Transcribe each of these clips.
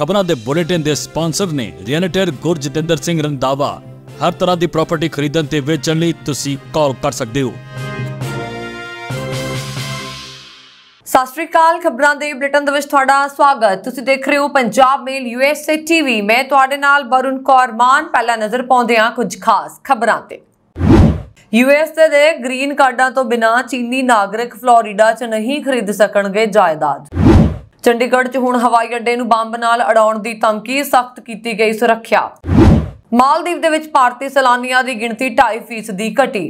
ਖਬਰਾਂ ਦੇ ਬੁਲੇਟਿਨ ਦੇ ਸਪਾਂਸਰ ਨੇ ਰੀਅਲਟਰ ਗੁਰਜਤਿੰਦਰ ਸਿੰਘ ਰੰਦਾਵਾ ਹਰ ਤਰ੍ਹਾਂ ਦੀ ਪ੍ਰਾਪਰਟੀ ਖਰੀਦਣ ਤੇ ਵੇਚਣ ਲਈ ਤੁਸੀਂ ਕਾਲ ਕਰ ਸਕਦੇ ਹੋ ਸਾਸਟ੍ਰੀਕਾਲ ਖਬਰਾਂ ਦੇ ਬ੍ਰਿਟਨ ਦੇ ਵਿੱਚ ਤੁਹਾਡਾ ਸਵਾਗਤ ਤੁਸੀਂ ਦੇਖ ਰਹੇ ਹੋ ਪੰਜਾਬ ਮੇਲ ਯੂਐਸਏ ਟੀਵੀ ਮੈਂ ਤੁਹਾਡੇ ਨਾਲ ਬਰੁਨ ਕੌਰ ਮਾਨ ਪਹਿਲਾ ਨਜ਼ਰ ਪਾਉਂਦੇ ਹਾਂ ਕੁਝ ਖਾਸ ਖਬਰਾਂ ਤੇ ਯੂਐਸਏ ਦੇ ਗ੍ਰੀਨ ਕਾਰਡਾਂ ਤੋਂ ਬਿਨਾਂ ਚੀਨੀ ਨਾਗਰਿਕ ਫਲੋਰੀਡਾ 'ਚ ਨਹੀਂ ਖਰੀਦ ਸਕਣਗੇ ਜਾਇਦਾਦ ਚੰਡੀਗੜ੍ਹ 'ਚ ਹੁਣ ਹਵਾਈ ਅੱਡੇ ਨੂੰ ਬੰਬ ਨਾਲ ਅੜਾਉਣ ਦੀ ਧਮਕੀ ਸਖਤ ਕੀਤੀ ਗਈ ਸੁਰੱਖਿਆ ਮਾਲਦੀਵ ਦੇ ਵਿੱਚ ਭਾਰਤੀ ਸੈਲਾਨੀਆਂ ਦੀ ਗਿਣਤੀ 2.5% ਦੀ ਘਟੀ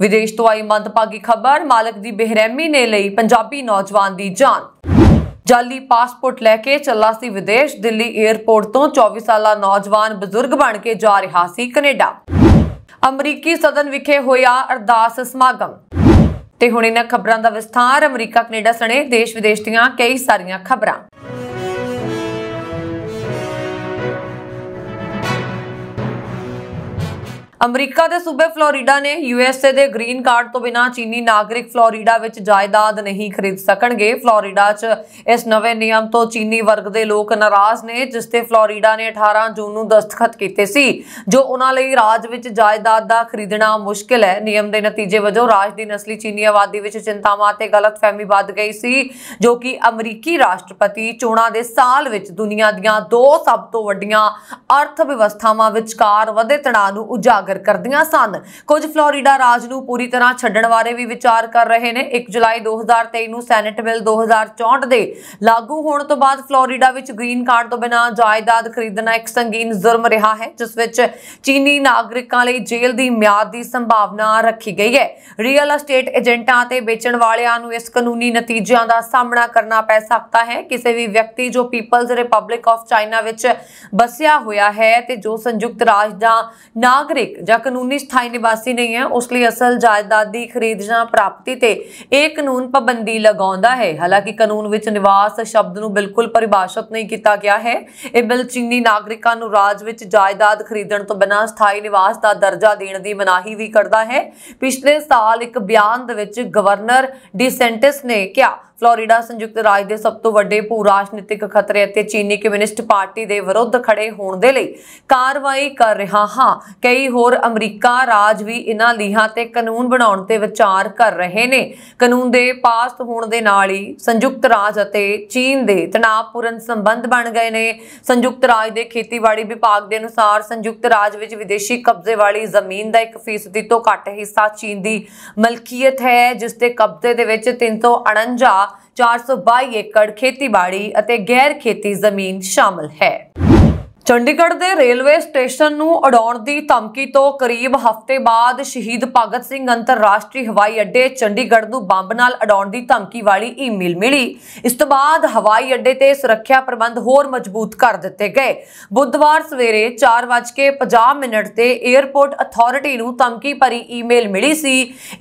ਵਿਦੇਸ਼ ਤੋਂ ਆਈ ਮੰਦਭਾਗੀ ਖਬਰ ਮਾਲਕ ਦੀ ਬੇਰਹਿਮੀ ਨੇ ਲਈ ਪੰਜਾਬੀ ਨੌਜਵਾਨ ਦੀ ਜਾਨ ਜਾਲੀ ਪਾਸਪੋਰਟ ਲੈ ਕੇ ਚੱਲਾ ਸੀ ਵਿਦੇਸ਼ ਦਿੱਲੀ 에ਅਰਪੋਰਟ ਤੋਂ 24 ਸਾਲਾ ਨੌਜਵਾਨ ਬਜ਼ੁਰਗ ਬਣ ਕੇ ਜਾ ਰਿਹਾ ਸੀ ਕੈਨੇਡਾ ਅਮਰੀਕੀ ਸਦਨ ਵਿਖੇ ਹੋਇਆ ਅਰਦਾਸ ਸਮਾਗਮ ਤੇ ਹੁਣ ਇਹਨਾਂ ਖਬਰਾਂ ਦਾ ਵਿਸਥਾਰ ਅਮਰੀਕਾ ਕੈਨੇਡਾ ਸਣੇ ਦੇਸ਼ ਵਿਦੇਸ਼ ਦੀਆਂ ਕਈ ਸਾਰੀਆਂ ਖਬਰਾਂ ਅਮਰੀਕਾ ਦੇ ਸੂਬੇ ਫਲੋਰੀਡਾ ਨੇ ਯੂਐਸਏ ਦੇ ਗ੍ਰੀਨ ਕਾਰਡ ਤੋਂ ਬਿਨਾਂ ਚੀਨੀ ਨਾਗਰਿਕ ਫਲੋਰੀਡਾ ਵਿੱਚ ਜਾਇਦਾਦ ਨਹੀਂ ਖਰੀਦ ਸਕਣਗੇ ਫਲੋਰੀਡਾ 'ਚ ਇਸ ਨਵੇਂ ਨਿਯਮ ਤੋਂ ਚੀਨੀ ਵਰਗ ਦੇ ਲੋਕ ਨਾਰਾਜ਼ ਨੇ ਜਿਸ ਤੇ ਫਲੋਰੀਡਾ ਨੇ 18 ਜੂਨ ਨੂੰ ਦਸਤਖਤ ਕੀਤੇ ਸੀ ਜੋ ਉਹਨਾਂ ਲਈ ਰਾਜ ਵਿੱਚ ਜਾਇਦਾਦ ਦਾ ਖਰੀਦਣਾ ਮੁਸ਼ਕਲ ਹੈ ਨਿਯਮ ਦੇ ਨਤੀਜੇ ਵਜੋਂ ਰਾਜ ਦੀ ਨਸਲੀ ਚੀਨੀ ਆਬਾਦੀ ਵਿੱਚ ਚਿੰਤਾਵਾਂ ਅਤੇ ਗਲਤਫਹਿਮੀ ਵੱਧ ਗਈ ਸੀ ਜੋ ਕਿ ਅਮਰੀਕੀ ਰਾਸ਼ਟਰਪਤੀ ਚੋਣਾਂ ਦੇ ਸਾਲ ਵਿੱਚ ਦੁਨੀਆ ਦੀਆਂ ਦੋ ਸਭ ਤੋਂ ਵੱਡੀਆਂ ਅਰਥ ਵਿਵਸਥਾਵਾਂ ਵਿਚਕਾਰ ਵਧੇ ਤਣਾਅ ਨੂੰ ਉਜਾਗਰ ਉਜਾਗਰ ਕਰਦੀਆਂ ਸਨ ਕੁਝ ਫਲੋਰੀਡਾ ਰਾਜ ਨੂੰ ਪੂਰੀ ਤਰ੍ਹਾਂ ਛੱਡਣ ਬਾਰੇ ਵੀ ਵਿਚਾਰ ਕਰ ਰਹੇ ਨੇ 1 ਜੁਲਾਈ 2023 ਨੂੰ ਸੈਨੇਟ ਬਿੱਲ 2064 ਦੇ ਲਾਗੂ ਹੋਣ ਤੋਂ ਬਾਅਦ ਫਲੋਰੀਡਾ ਵਿੱਚ ਗ੍ਰੀਨ ਕਾਰਡ ਤੋਂ ਬਿਨਾਂ ਜਾਇਦਾਦ ਖਰੀਦਣਾ ਇੱਕ ਸੰਗੀਨ ਜ਼ੁਰਮ ਰਿਹਾ ਹੈ ਜਿਸ ਵਿੱਚ ਚੀਨੀ ਨਾਗਰਿਕਾਂ ਲਈ ਜੇਲ੍ਹ ਦੀ ਮਿਆਦ ਦੀ ਸੰਭਾਵਨਾ ਰੱਖੀ ਗਈ ਹੈ ਰੀਅਲ ਅਸਟੇਟ ਏਜੰਟਾਂ ਅਤੇ ਵੇਚਣ ਵਾਲਿਆਂ ਨੂੰ ਇਸ ਕਾਨੂੰਨੀ ਨਤੀਜਿਆਂ ਦਾ ਸਾਹਮਣਾ ਕਰਨਾ ਪੈ ਸਕਦਾ ਹੈ ਕਿਸੇ ਵੀ ਵਿਅਕਤੀ ਜੋ ਪੀਪਲਜ਼ ਰਿਪਬਲਿਕ ਆਫ ਚਾਈਨਾ ਵਿੱਚ ਬਸਿਆ ਹੋਇਆ ਹੈ ਤੇ ਜੋ ਸੰਯੁਕਤ ਰਾਜ ਦਾ ਨਾਗਰਿਕ ਜਾਂ ਕਾਨੂੰਨੀ ਸਥਾਈ ਨਿਵਾਸੀ ਨਹੀਂ ਹੈ ਉਸ ਲਈ ਅਸਲ ਜਾਇਦਾਦ ਦੀ ਖਰੀਦ ਜਾਂ ਪ੍ਰਾਪਤੀ ਤੇ ਇਹ ਕਾਨੂੰਨ ਪਾਬੰਦੀ ਲਗਾਉਂਦਾ ਹੈ ਹਾਲਾਂਕਿ ਕਾਨੂੰਨ ਵਿੱਚ ਨਿਵਾਸ ਸ਼ਬਦ ਨੂੰ ਬਿਲਕੁਲ ਪਰਿਭਾਸ਼ਿਤ ਨਹੀਂ ਕੀਤਾ ਗਿਆ ਹੈ ਇਹ ਬਿੱਲ ਚੀਨੀ ਨਾਗਰਿਕਾਂ ਨੂੰ ਰਾਜ ਵਿੱਚ ਜਾਇਦਾਦ ਖਰੀਦਣ ਤੋਂ ਬਿਨਾਂ ਸਥਾਈ ਨਿਵਾਸ ਦਾ ਦਰਜਾ ਦੇਣ ਦੀ ਮਨਾਹੀ ਵੀ ਕਰਦਾ ਹੈ ਪਿਛਲੇ ਸਾਲ ਇੱਕ ਬਿਆਨ ਦੇ ਵਿੱਚ ਗਵਰਨਰ ਡਿਸੈਂਟਿਸ ਨੇ ਕਿਹਾ ਫਲੋਰੀਡਾ ਸੰਯੁਕਤ ਰਾਜ ਦੇ ਸਭ ਤੋਂ ਵੱਡੇ ਭੂ ਰਾਜਨੀਤਿਕ ਖਤਰੇ ਅਤੇ ਚੀਨੀ ਕਮਿਊਨਿਸਟ ਪਾਰਟੀ ਦੇ ਵਿਰੁੱਧ ਖੜੇ ਹੋਣ ਦੇ ਲਈ ਕਾਰਵਾਈ ਕਰ ਰਿਹਾ ਹਾਂ ਕਈ ਹੋਰ ਅਮਰੀਕਾ ਰਾਜ ਵੀ ਇਨ੍ਹਾਂ ਲੀਹਾਂ ਤੇ ਕਾਨੂੰਨ ਬਣਾਉਣ ਤੇ ਵਿਚਾਰ ਕਰ ਰਹੇ ਨੇ ਕਾਨੂੰਨ ਦੇ ਪਾਸ ਹੋਣ ਦੇ ਨਾਲ ਹੀ ਸੰਯੁਕਤ ਰਾਜ ਅਤੇ ਚੀਨ ਦੇ ਤਣਾਅਪੂਰਨ ਸੰਬੰਧ ਬਣ ਗਏ ਨੇ ਸੰਯੁਕਤ ਰਾਜ ਦੇ ਖੇਤੀਬਾੜੀ ਵਿਭਾਗ ਦੇ ਅਨੁਸਾਰ ਸੰਯੁਕਤ ਰਾਜ ਵਿੱਚ ਵਿਦੇਸ਼ੀ ਕਬਜ਼ੇ ਵਾਲੀ ਜ਼ਮੀਨ ਦਾ 1% ਫੀਸਦੀ ਤੋਂ ਘੱਟ ਹਿੱਸਾ ਚੀਨ ਦੀ ਮਲਕੀਅਤ ਹੈ ਜਿਸ ਦੇ ਕਬਜ਼ੇ ਦੇ ਵਿੱਚ 349 422 ਏਕੜ ਖੇਤੀਬਾੜੀ ਅਤੇ ਗੈਰ ਖੇਤੀ ਜ਼ਮੀਨ ਸ਼ਾਮਲ ਹੈ ਚੰਡੀਗੜ੍ਹ ਦੇ ਰੇਲਵੇ ਸਟੇਸ਼ਨ ਨੂੰ ਅਡਾਉਣ ਦੀ ਧਮਕੀ ਤੋਂ ਕਰੀਬ ਹਫ਼ਤੇ ਬਾਅਦ ਸ਼ਹੀਦ ਭਗਤ ਸਿੰਘ ਅੰਤਰਰਾਸ਼ਟਰੀ ਹਵਾਈ ਅੱਡੇ ਚੰਡੀਗੜ੍ਹ ਨੂੰ ਬੰਬ ਨਾਲ ਅਡਾਉਣ ਦੀ ਧਮਕੀ ਵਾਲੀ ਈਮੇਲ ਮਿਲੀ ਇਸ ਤੋਂ ਬਾਅਦ ਹਵਾਈ ਅੱਡੇ ਤੇ ਸੁਰੱਖਿਆ ਪ੍ਰਬੰਧ ਹੋਰ ਮਜ਼ਬੂਤ ਕਰ ਦਿੱਤੇ ਗਏ ਬੁੱਧਵਾਰ ਸਵੇਰੇ 4:50 ਮਿੰਟ ਤੇ 에ਅਰਪੋਰਟ ਅਥਾਰਟੀ ਨੂੰ ਧਮਕੀ ਭਰੀ ਈਮੇਲ ਮਿਲੀ ਸੀ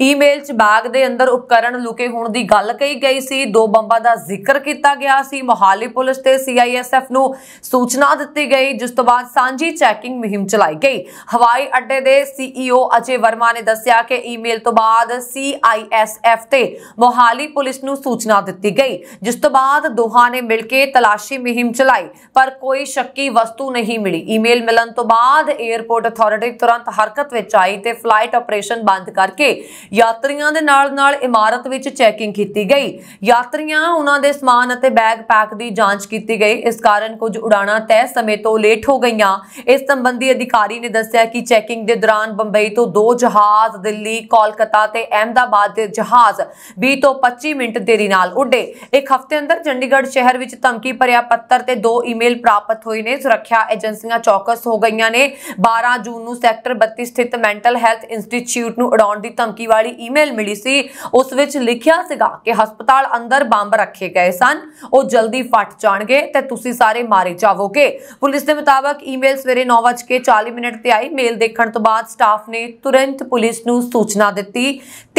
ਈਮੇਲ 'ਚ ਬਾਗ ਦੇ ਅੰਦਰ ਉਪਕਰਣ ਲੁਕੇ ਹੋਣ ਦੀ ਗੱਲ ਕਹੀ ਗਈ ਸੀ ਦੋ ਬੰਬਾਂ ਦਾ ਜ਼ਿਕਰ ਕੀਤਾ ਗਿਆ ਸੀ ਮੋਹਾਲੀ ਪੁਲਿਸ ਤੇ ਸੀਆਈਐਸਐਫ ਨੂੰ ਸੂਚਨਾ ਦਿੱਤੀ ਗਈ ਜਿਸ ਤੋਂ ਬਾਅਦ ਸਾਂਝੀ ਚੈਕਿੰਗ ਮੁਹਿੰਮ ਚਲਾਈ ਗਈ ਹਵਾਈ ਅੱਡੇ ਦੇ ਸੀਈਓ e ਅਜੇ ਵਰਮਾ ਨੇ ਦੱਸਿਆ ਕਿ ਈਮੇਲ ਤੋਂ ਬਾਅਦ ਸੀਆਈਐਸਐਫ ਤੇ ਮੋਹਾਲੀ ਪੁਲਿਸ ਨੂੰ ਸੂਚਨਾ ਦਿੱਤੀ ਗਈ ਜਿਸ ਤੋਂ ਬਾਅਦ ਦੋਹਾਂ ਨੇ ਮਿਲ ਕੇ ਤਲਾਸ਼ੀ ਮੁਹਿੰਮ ਚਲਾਈ ਪਰ ਕੋਈ ਸ਼ੱਕੀ ਵਸਤੂ ਨਹੀਂ ਮਿਲੀ ਈਮੇਲ ਮਿਲਣ ਤੋਂ ਬਾਅਦ 에ਅਰਪੋਰਟ ਅਥਾਰਟੀ ਤੁਰੰਤ ਹਰਕਤ ਵਿੱਚ ਆਈ ਤੇ ਫਲਾਈਟ ਆਪਰੇਸ਼ਨ ਬੰਦ ਕਰਕੇ ਯਾਤਰੀਆਂ ਦੇ ਨਾਲ ਨਾਲ ਇਮਾਰਤ ਵਿੱਚ ਚੈਕਿੰਗ ਕੀਤੀ ਗਈ ਯਾਤਰੀਆਂ ਉਹਨਾਂ ਦੇ ਸਮਾਨ ਅਤੇ ਬੈਗ ਪੈਕ ਦੀ ਜਾਂਚ ਕੀਤੀ ਗਈ ਇਸ ਕਾਰਨ ਕੁਝ ਉਡਾਣਾ ਤੈਅ ਸਮੇਂ ਤੋਂ ਲੇਟ ਹੋ ਗਈਆਂ ਇਸ ਸੰਬੰਧੀ ਅਧਿਕਾਰੀ ਨੇ ਦੱਸਿਆ ਕਿ ਚੈਕਿੰਗ ਦੇ ਦੌਰਾਨ ਬੰਬਈ ਤੋਂ ਦੋ ਜਹਾਜ਼ ਦਿੱਲੀ ਕੋਲਕਾਤਾ ਤੇ ਅਹਿਮਦਾਬਾਦ ਦੇ ਜਹਾਜ਼ 20 ਤੋਂ 25 ਮਿੰਟ ਦੇਰੀ ਨਾਲ ਉੱਡੇ ਇੱਕ ਹਫ਼ਤੇ ਅੰਦਰ ਚੰਡੀਗੜ੍ਹ ਸ਼ਹਿਰ ਵਿੱਚ ਧਮਕੀ ਭਰਿਆ ਪੱਤਰ ਤੇ ਦੋ ਈਮੇਲ ਪ੍ਰਾਪਤ ਹੋਏ ਨੇ ਸੁਰੱਖਿਆ ਏਜੰਸੀਆਂ ਚੌਕਸ ਹੋ ਗਈਆਂ ਨੇ 12 ਜੂਨ ਨੂੰ ਸੈਕਟਰ 32 ਸਥਿਤ ਮੈਂਟਲ ਹੈਲਥ ਇੰਸਟੀਚਿਊਟ ਨੂੰ ਉਡਾਉਣ ਦੀ ਧਮਕੀ ਵਾਲੀ ਈਮੇਲ ਮਿਲੀ ਸੀ ਉਸ ਵਿੱਚ ਲਿਖਿਆ ਸੀਗਾ ਕਿ ਹਸਪਤਾਲ ਅੰਦਰ ਬੰਬ ਰੱਖੇ ਗਏ ਸਨ ਉਹ ਜਲਦੀ ਫਟ ਜਾਣਗੇ ਤੇ ਤੁਸੀਂ ਸਾਰੇ ਮਾਰੇ ਜਾਵੋਗੇ ਪੁਲਿਸ ਦੇ ਮੁਤਾਬਕ ਈਮੇਲ ਸਵੇਰੇ 9:40 ਮਿੰਟ ਤੇ ਆਈ ਮੇਲ ਦੇਖਣ ਤੋਂ ਬਾਅਦ ਸਟਾਫ ਨੇ ਤੁਰੰਤ ਪੁਲਿਸ ਨੂੰ ਸੂਚਨਾ ਦਿੱਤੀ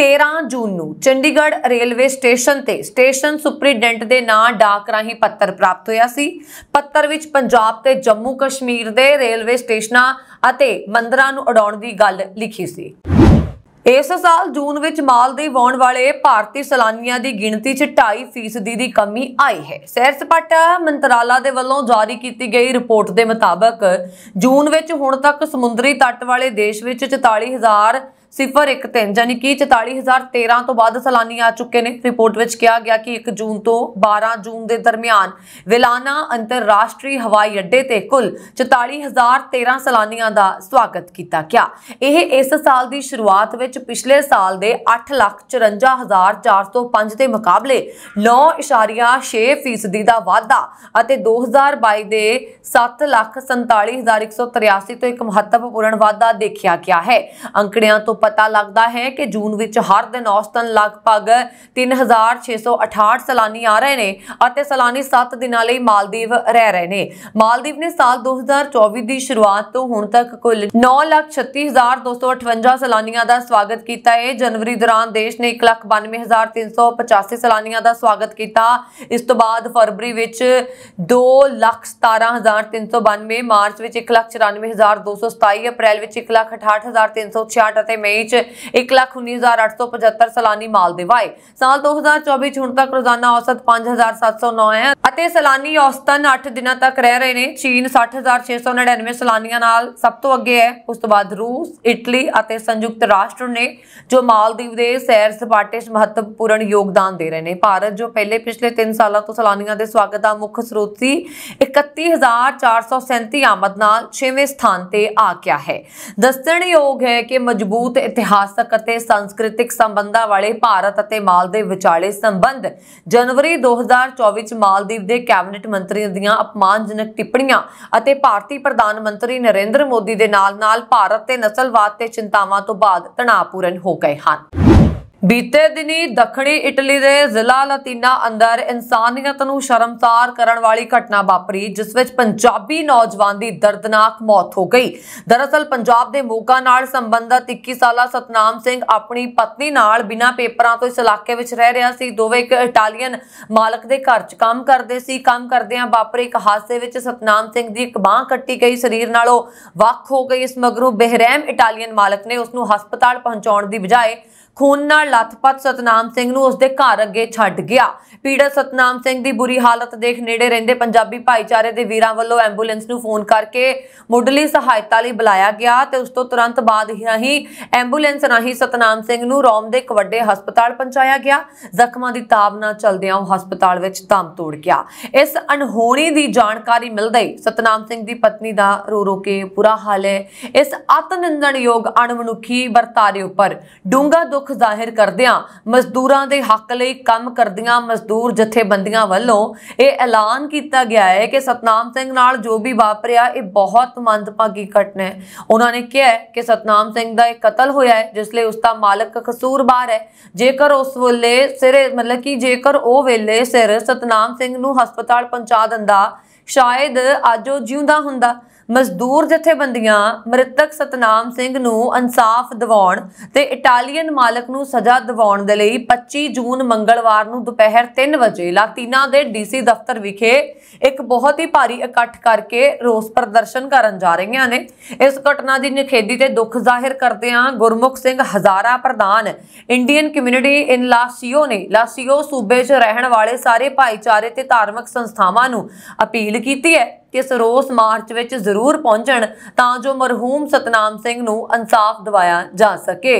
13 ਜੂਨ ਨੂੰ ਚੰਡੀਗੜ੍ਹ ਰੇਲਵੇ ਸਟੇਸ਼ਨ ਤੇ ਸਟੇਸ਼ਨ ਸੁਪਰੀਡੈਂਟ ਦੇ ਨਾਂ ਡਾਕ ਰਾਹੀਂ ਪੱਤਰ ਪ੍ਰਾਪਤ ਹੋਇਆ ਸੀ ਪੱਤਰ ਵਿੱਚ ਪੰਜਾਬ ਤੇ ਜੰਮੂ ਕਸ਼ਮੀਰ ਦੇ ਰੇਲਵੇ ਸਟੇਸ਼ਨਾਂ ਅਤੇ ਮੰਦਰਾਂ ਨੂੰ ਉਡਾਉਣ ਦੀ ਗੱਲ ਲਿਖੀ ਸੀ ਇਸ ਸਾਲ ਜੂਨ ਵਿੱਚ ਮਾਲ ਦੇ ਵਾਉਣ ਵਾਲੇ ਭਾਰਤੀ ਸੈਲਾਨੀਆਂ ਦੀ ਗਿਣਤੀ 'ਚ 2.5% ਫੀਸਦੀ ਦੀ ਕਮੀ ਆਈ ਹੈ ਸੈਰ ਸਪਾਟਾ ਮੰਤਰਾਲਾ ਦੇ ਵੱਲੋਂ ਜਾਰੀ ਕੀਤੀ ਗਈ ਰਿਪੋਰਟ ਦੇ ਮੁਤਾਬਕ ਜੂਨ ਵਿੱਚ ਹੁਣ ਤੱਕ ਸਮੁੰਦਰੀ ਤੱਟ ਵਾਲੇ ਦੇਸ਼ ਵਿੱਚ 44000 013 ਯਾਨੀ ਕਿ 44013 ਤੋਂ ਬਾਅਦ ਸਲਾਨੀ ਆ ਚੁੱਕੇ ਨੇ ਰਿਪੋਰਟ ਵਿੱਚ ਕਿਹਾ ਗਿਆ ਕਿ 1 ਜੂਨ ਤੋਂ 12 ਜੂਨ ਦੇ ਦਰਮਿਆਨ ਵਿਲਾਨਾ ਅੰਤਰਰਾਸ਼ਟਰੀ ਹਵਾਈ ਅੱਡੇ ਤੇ ਕੁੱਲ 44013 ਸਲਾਨੀਆਂ ਦਾ ਸਵਾਗਤ ਕੀਤਾ ਗਿਆ ਇਹ ਇਸ ਸਾਲ ਦੀ ਸ਼ੁਰੂਆਤ ਵਿੱਚ ਪਿਛਲੇ ਸਾਲ ਦੇ 854405 ਦੇ ਮੁਕਾਬਲੇ 9.6% ਦਾ ਵਾਧਾ ਅਤੇ 2022 ਦੇ 747183 ਤੋਂ ਇੱਕ ਮਹੱਤਵਪੂਰਨ ਵਾਧਾ ਦੇਖਿਆ ਗਿਆ ਹੈ ਅੰਕੜਿਆਂ ਤੋਂ ਪਤਾ ਲੱਗਦਾ ਹੈ ਕਿ ਜੂਨ ਵਿੱਚ ਹਰ ਦਿਨ ਔਸਤਨ ਲਗਭਗ 3668 ਸਲਾਨੀ ਆ ਰਹੇ ਨੇ ਅਤੇ ਸਲਾਨੀ 7 ਦਿਨਾਂ ਲਈ ਮਾਲਦੀਵ ਰਹਿ ਰਹੇ ਨੇ ਮਾਲਦੀਵ ਨੇ ਸਾਲ 2024 ਦੀ ਸ਼ੁਰੂਆਤ ਤੋਂ ਹੁਣ ਤੱਕ ਕੁੱਲ 936258 ਸਲਾਨੀਆਂ ਦਾ ਸਵਾਗਤ ਕੀਤਾ ਹੈ ਜਨਵਰੀ ਦੌਰਾਨ ਦੇਸ਼ ਨੇ 192385 ਸਲਾਨੀਆਂ ਦਾ ਸਵਾਗਤ ਕੀਤਾ ਇਸ ਤੋਂ ਬਾਅਦ ਫਰਵਰੀ ਵਿੱਚ 217392 ਮਾਰਚ ਵਿੱਚ 194227 ਅਪ੍ਰੈਲ ਵਿੱਚ 168366 ਅਤੇ ਮਈ 'ਚ 119875 ਸਲਾਨੀ ਮਾਲ ਦਿਵਾਏ ਸਾਲ 2024 'ਚ ਹੁਣ ਤੱਕ ਰੋਜ਼ਾਨਾ ਔਸਤ 5709 ਹੈ ਅਤੇ ਸਲਾਨੀ ਔਸਤਨ 8 ਦਿਨਾਂ ਤੱਕ ਰਹਿ ਰਹੇ ਨੇ ਚੀਨ 60699 ਸਲਾਨੀਆਂ ਨਾਲ ਸਭ ਤੋਂ ਅੱਗੇ ਹੈ ਉਸ ਤੋਂ ਬਾਅਦ ਰੂਸ ਇਟਲੀ ਅਤੇ ਸੰਯੁਕਤ ਰਾਸ਼ਟਰ ਨੇ ਜੋ ਮਾਲਦੀਵ ਦੇ ਸੈਰ ਸਪਾਟੇ 'ਚ ਮਹੱਤਵਪੂਰਨ ਯੋਗਦਾਨ ਦੇ ਰਹੇ ਨੇ ਭਾਰਤ ਜੋ ਪਹਿਲੇ ਪਿਛਲੇ 3 ਸਾਲਾਂ ਤੋਂ ਸਲਾਨੀਆਂ ਦੇ ਸਵਾਗਤ ਦਾ ਮੁੱਖ ਸਰੋਤ ਸੀ 31437 ਆਮਦ ਨਾਲ 6ਵੇਂ ਸਥਾਨ ਤੇ ਆ ਗਿਆ ਹੈ ਦੱਸਣਯੋਗ ਹੈ ਕਿ ਮਜ਼ਬੂਤ ਤੇ ਇਤਿਹਾਸਕ ਅਤੇ ਸੰਸਕ੍ਰਿਤਿਕ ਸੰਬੰਧਾਂ ਵਾਲੇ ਭਾਰਤ ਅਤੇ ਮਾਲਦੀਵ ਵਿਚਾਲੇ ਸੰਬੰਧ ਜਨਵਰੀ 2024 ਚ ਮਾਲਦੀਵ ਦੇ ਕੈਬਨਿਟ ਮੰਤਰੀ ਦੀਆਂ ਅਪਮਾਨਜਨਕ ਟਿੱਪਣੀਆਂ ਅਤੇ ਭਾਰਤੀ ਪ੍ਰਧਾਨ ਮੰਤਰੀ ਨਰਿੰਦਰ ਮੋਦੀ ਦੇ ਨਾਲ-ਨਾਲ ਭਾਰਤ ਤੇ ਨਸਲਵਾਦ ਤੇ ਚਿੰਤਾਵਾਂ ਤੋਂ ਬਾਅਦ ਤਣਾਅਪੂਰਨ ਹੋ ਗਏ ਹਨ ਬੀਤੇ ਦਿਨੀ ਦੱਖਣੀ ਇਟਲੀ ਦੇ ਜ਼ਿਲ੍ਹਾ ਲਾਤੀਨਾ ਅੰਦਰ ਇਨਸਾਨੀਅਤ ਨੂੰ ਸ਼ਰਮਸਾਰ ਕਰਨ ਵਾਲੀ ਘਟਨਾ ਵਾਪਰੀ ਜਿਸ ਵਿੱਚ ਪੰਜਾਬੀ ਨੌਜਵਾਨ ਦੀ ਦਰਦਨਾਕ ਮੌਤ ਹੋ ਗਈ ਦਰਅਸਲ ਪੰਜਾਬ ਦੇ ਮੋਗਾ ਨਾਲ ਸੰਬੰਧਤ 21 ਸਾਲਾ ਸਤਨਾਮ ਸਿੰਘ ਆਪਣੀ ਪਤਨੀ ਨਾਲ ਬਿਨਾਂ ਪੇਪਰਾਂ ਤੋਂ ਇਸ ਇਲਾਕੇ ਵਿੱਚ ਰਹਿ ਰਿਹਾ ਸੀ ਦੋਵੇਂ ਇੱਕ ਇਟਾਲੀਅਨ ਮਾਲਕ ਦੇ ਘਰ 'ਚ ਕੰਮ ਕਰਦੇ ਸੀ ਕੰਮ ਕਰਦਿਆਂ ਵਾਪਰੇ ਇੱਕ ਹਾਦਸੇ ਵਿੱਚ ਸਤਨਾਮ ਸਿੰਘ ਦੀ ਇੱਕ ਬਾਹ ਕੱਟੀ ਗਈ ਸਰੀਰ ਨਾਲੋਂ ਵੱਖ ਹੋ ਗਈ ਇਸ ਮਗਰੋਂ ਬਹਿਰਮ ਇਟਾਲੀਅਨ ਮਾਲਕ ਨੇ ਉਸ ਨੂੰ ਹਸਪਤਾਲ ਪਹੁੰਚਾਉਣ ਦੀ ਬਜਾਏ ਖੂਨ ਨਾਲ ਲੱਥਪੱਥ ਸਤਨਾਮ ਸਿੰਘ ਨੂੰ ਉਸਦੇ ਘਰ ਅੱਗੇ ਛੱਡ ਗਿਆ ਪੀੜਤ ਸਤਨਾਮ ਸਿੰਘ ਦੀ ਬੁਰੀ ਹਾਲਤ ਦੇਖ ਨੇੜੇ ਰਹਿੰਦੇ ਪੰਜਾਬੀ ਭਾਈਚਾਰੇ ਦੇ ਵੀਰਾਂ ਵੱਲੋਂ ਐਂਬੂਲੈਂਸ ਨੂੰ ਫੋਨ ਕਰਕੇ ਮੁੱਢਲੀ ਸਹਾਇਤਾ ਲਈ ਬੁਲਾਇਆ ਗਿਆ ਤੇ ਉਸ ਤੋਂ ਤੁਰੰਤ ਬਾਅਦ ਹੀ ਐਂਬੂਲੈਂਸ ਰਾਹੀਂ ਸਤਨਾਮ ਸਿੰਘ ਨੂੰ ਰੋਮ ਦੇ ਇੱਕ ਵੱਡੇ ਹਸਪਤਾਲ ਪਹੁੰਚਾਇਆ ਗਿਆ ਜ਼ਖਮਾਂ ਦੀ ਤਾਬ ਨਾਲ ਚਲਦਿਆਂ ਉਹ ਹਸਪਤਾਲ ਵਿੱਚ ਦਮ ਤੋੜ ਗਿਆ ਇਸ ਅਣਹੋਣੀ ਦੀ ਜਾਣਕਾਰੀ ਮਿਲਦੇ ਹੀ ਸਤਨਾਮ ਸਿੰਘ ਦੀ ਪਤਨੀ ਦਾ ਰੋ ਰੋ ਕੇ ਪੂਰਾ ਹਾਲ ਹੈ ਇਸ ਅਤਨੰਦਨਯੋਗ ਅਣਮਨੁੱਖੀ ਵਰਤਾਰੇ ਉੱਪਰ ਡੂੰਗਾ ਦੁੱਖ ਦੁੱਖ ਜ਼ਾਹਿਰ ਕਰਦਿਆਂ ਮਜ਼ਦੂਰਾਂ ਦੇ ਹੱਕ ਲਈ ਕੰਮ ਕਰਦੀਆਂ ਮਜ਼ਦੂਰ ਜਥੇਬੰਦੀਆਂ ਵੱਲੋਂ ਇਹ ਐਲਾਨ ਕੀਤਾ ਗਿਆ ਹੈ ਕਿ ਸਤਨਾਮ ਸਿੰਘ ਨਾਲ ਜੋ ਵੀ ਵਾਪਰਿਆ ਇਹ ਬਹੁਤ ਮੰਦਭਾਗੀ ਘਟਨਾ ਹੈ ਉਹਨਾਂ ਨੇ ਕਿਹਾ ਕਿ ਸਤਨਾਮ ਸਿੰਘ ਦਾ ਇਹ ਕਤਲ ਹੋਇਆ ਹੈ ਜਿਸ ਲਈ ਉਸ ਦਾ ਮਾਲਕ ਕਸੂਰਬਾਰ ਹੈ ਜੇਕਰ ਉਸ ਵੇਲੇ ਸਿਰੇ ਮਤਲਬ ਕਿ ਜੇਕਰ ਉਹ ਵੇਲੇ ਸਿਰ ਸਤਨਾਮ ਸਿੰਘ ਨੂੰ ਹਸਪਤਾਲ ਪਹੁੰਚਾ ਦਿੰਦਾ ਸ਼ਾਇਦ ਅੱਜ ਉਹ ਜਿਉਂਦਾ ਹੁੰਦਾ ਮਜ਼ਦੂਰ ਜਥੇਬੰਦੀਆਂ ਮ੍ਰਿਤਕ ਸਤਨਾਮ ਸਿੰਘ ਨੂੰ ਇਨਸਾਫ ਦਿਵਾਉਣ ਤੇ ਇਟਾਲੀਅਨ ਮਾਲਕ ਨੂੰ ਸਜ਼ਾ ਦਿਵਾਉਣ ਦੇ ਲਈ 25 ਜੂਨ ਮੰਗਲਵਾਰ ਨੂੰ ਦੁਪਹਿਰ 3 ਵਜੇ ਲਾਤੀਨਾ ਦੇ ਡੀਸੀ ਦਫ਼ਤਰ ਵਿਖੇ ਇੱਕ ਬਹੁਤ ਹੀ ਭਾਰੀ ਇਕੱਠ ਕਰਕੇ ਰੋਸ ਪ੍ਰਦਰਸ਼ਨ ਕਰਨ ਜਾ ਰਹੀਆਂ ਨੇ ਇਸ ਘਟਨਾ ਦੀ ਨਿਖੇਧੀ ਤੇ ਦੁੱਖ ਜ਼ਾਹਿਰ ਕਰਦਿਆਂ ਗੁਰਮੁਖ ਸਿੰਘ ਹਜ਼ਾਰਾ ਪ੍ਰਧਾਨ ਇੰਡੀਅਨ ਕਮਿਊਨਿਟੀ ਇਨ ਲਾਸੀਓ ਨੇ ਲਾਸੀਓ ਸੂਬੇ 'ਚ ਰਹਿਣ ਵਾਲੇ ਸਾਰੇ ਭਾਈਚਾਰੇ ਤੇ ਧਾਰਮਿਕ ਸੰਸਥਾਵਾਂ ਨੂੰ ਅਪੀਲ ਕੀਤੀ ਹੈ ਕਿ ਇਸ ਰੋਸ ਮਾਰਚ ਵਿੱਚ ਜ਼ਰੂਰ ਪਹੁੰਚਣ ਤਾਂ ਜੋ ਮਰਹੂਮ ਸਤਨਾਮ ਸਿੰਘ ਨੂੰ ਇਨਸਾਫ ਦਿਵਾਇਆ ਜਾ ਸਕੇ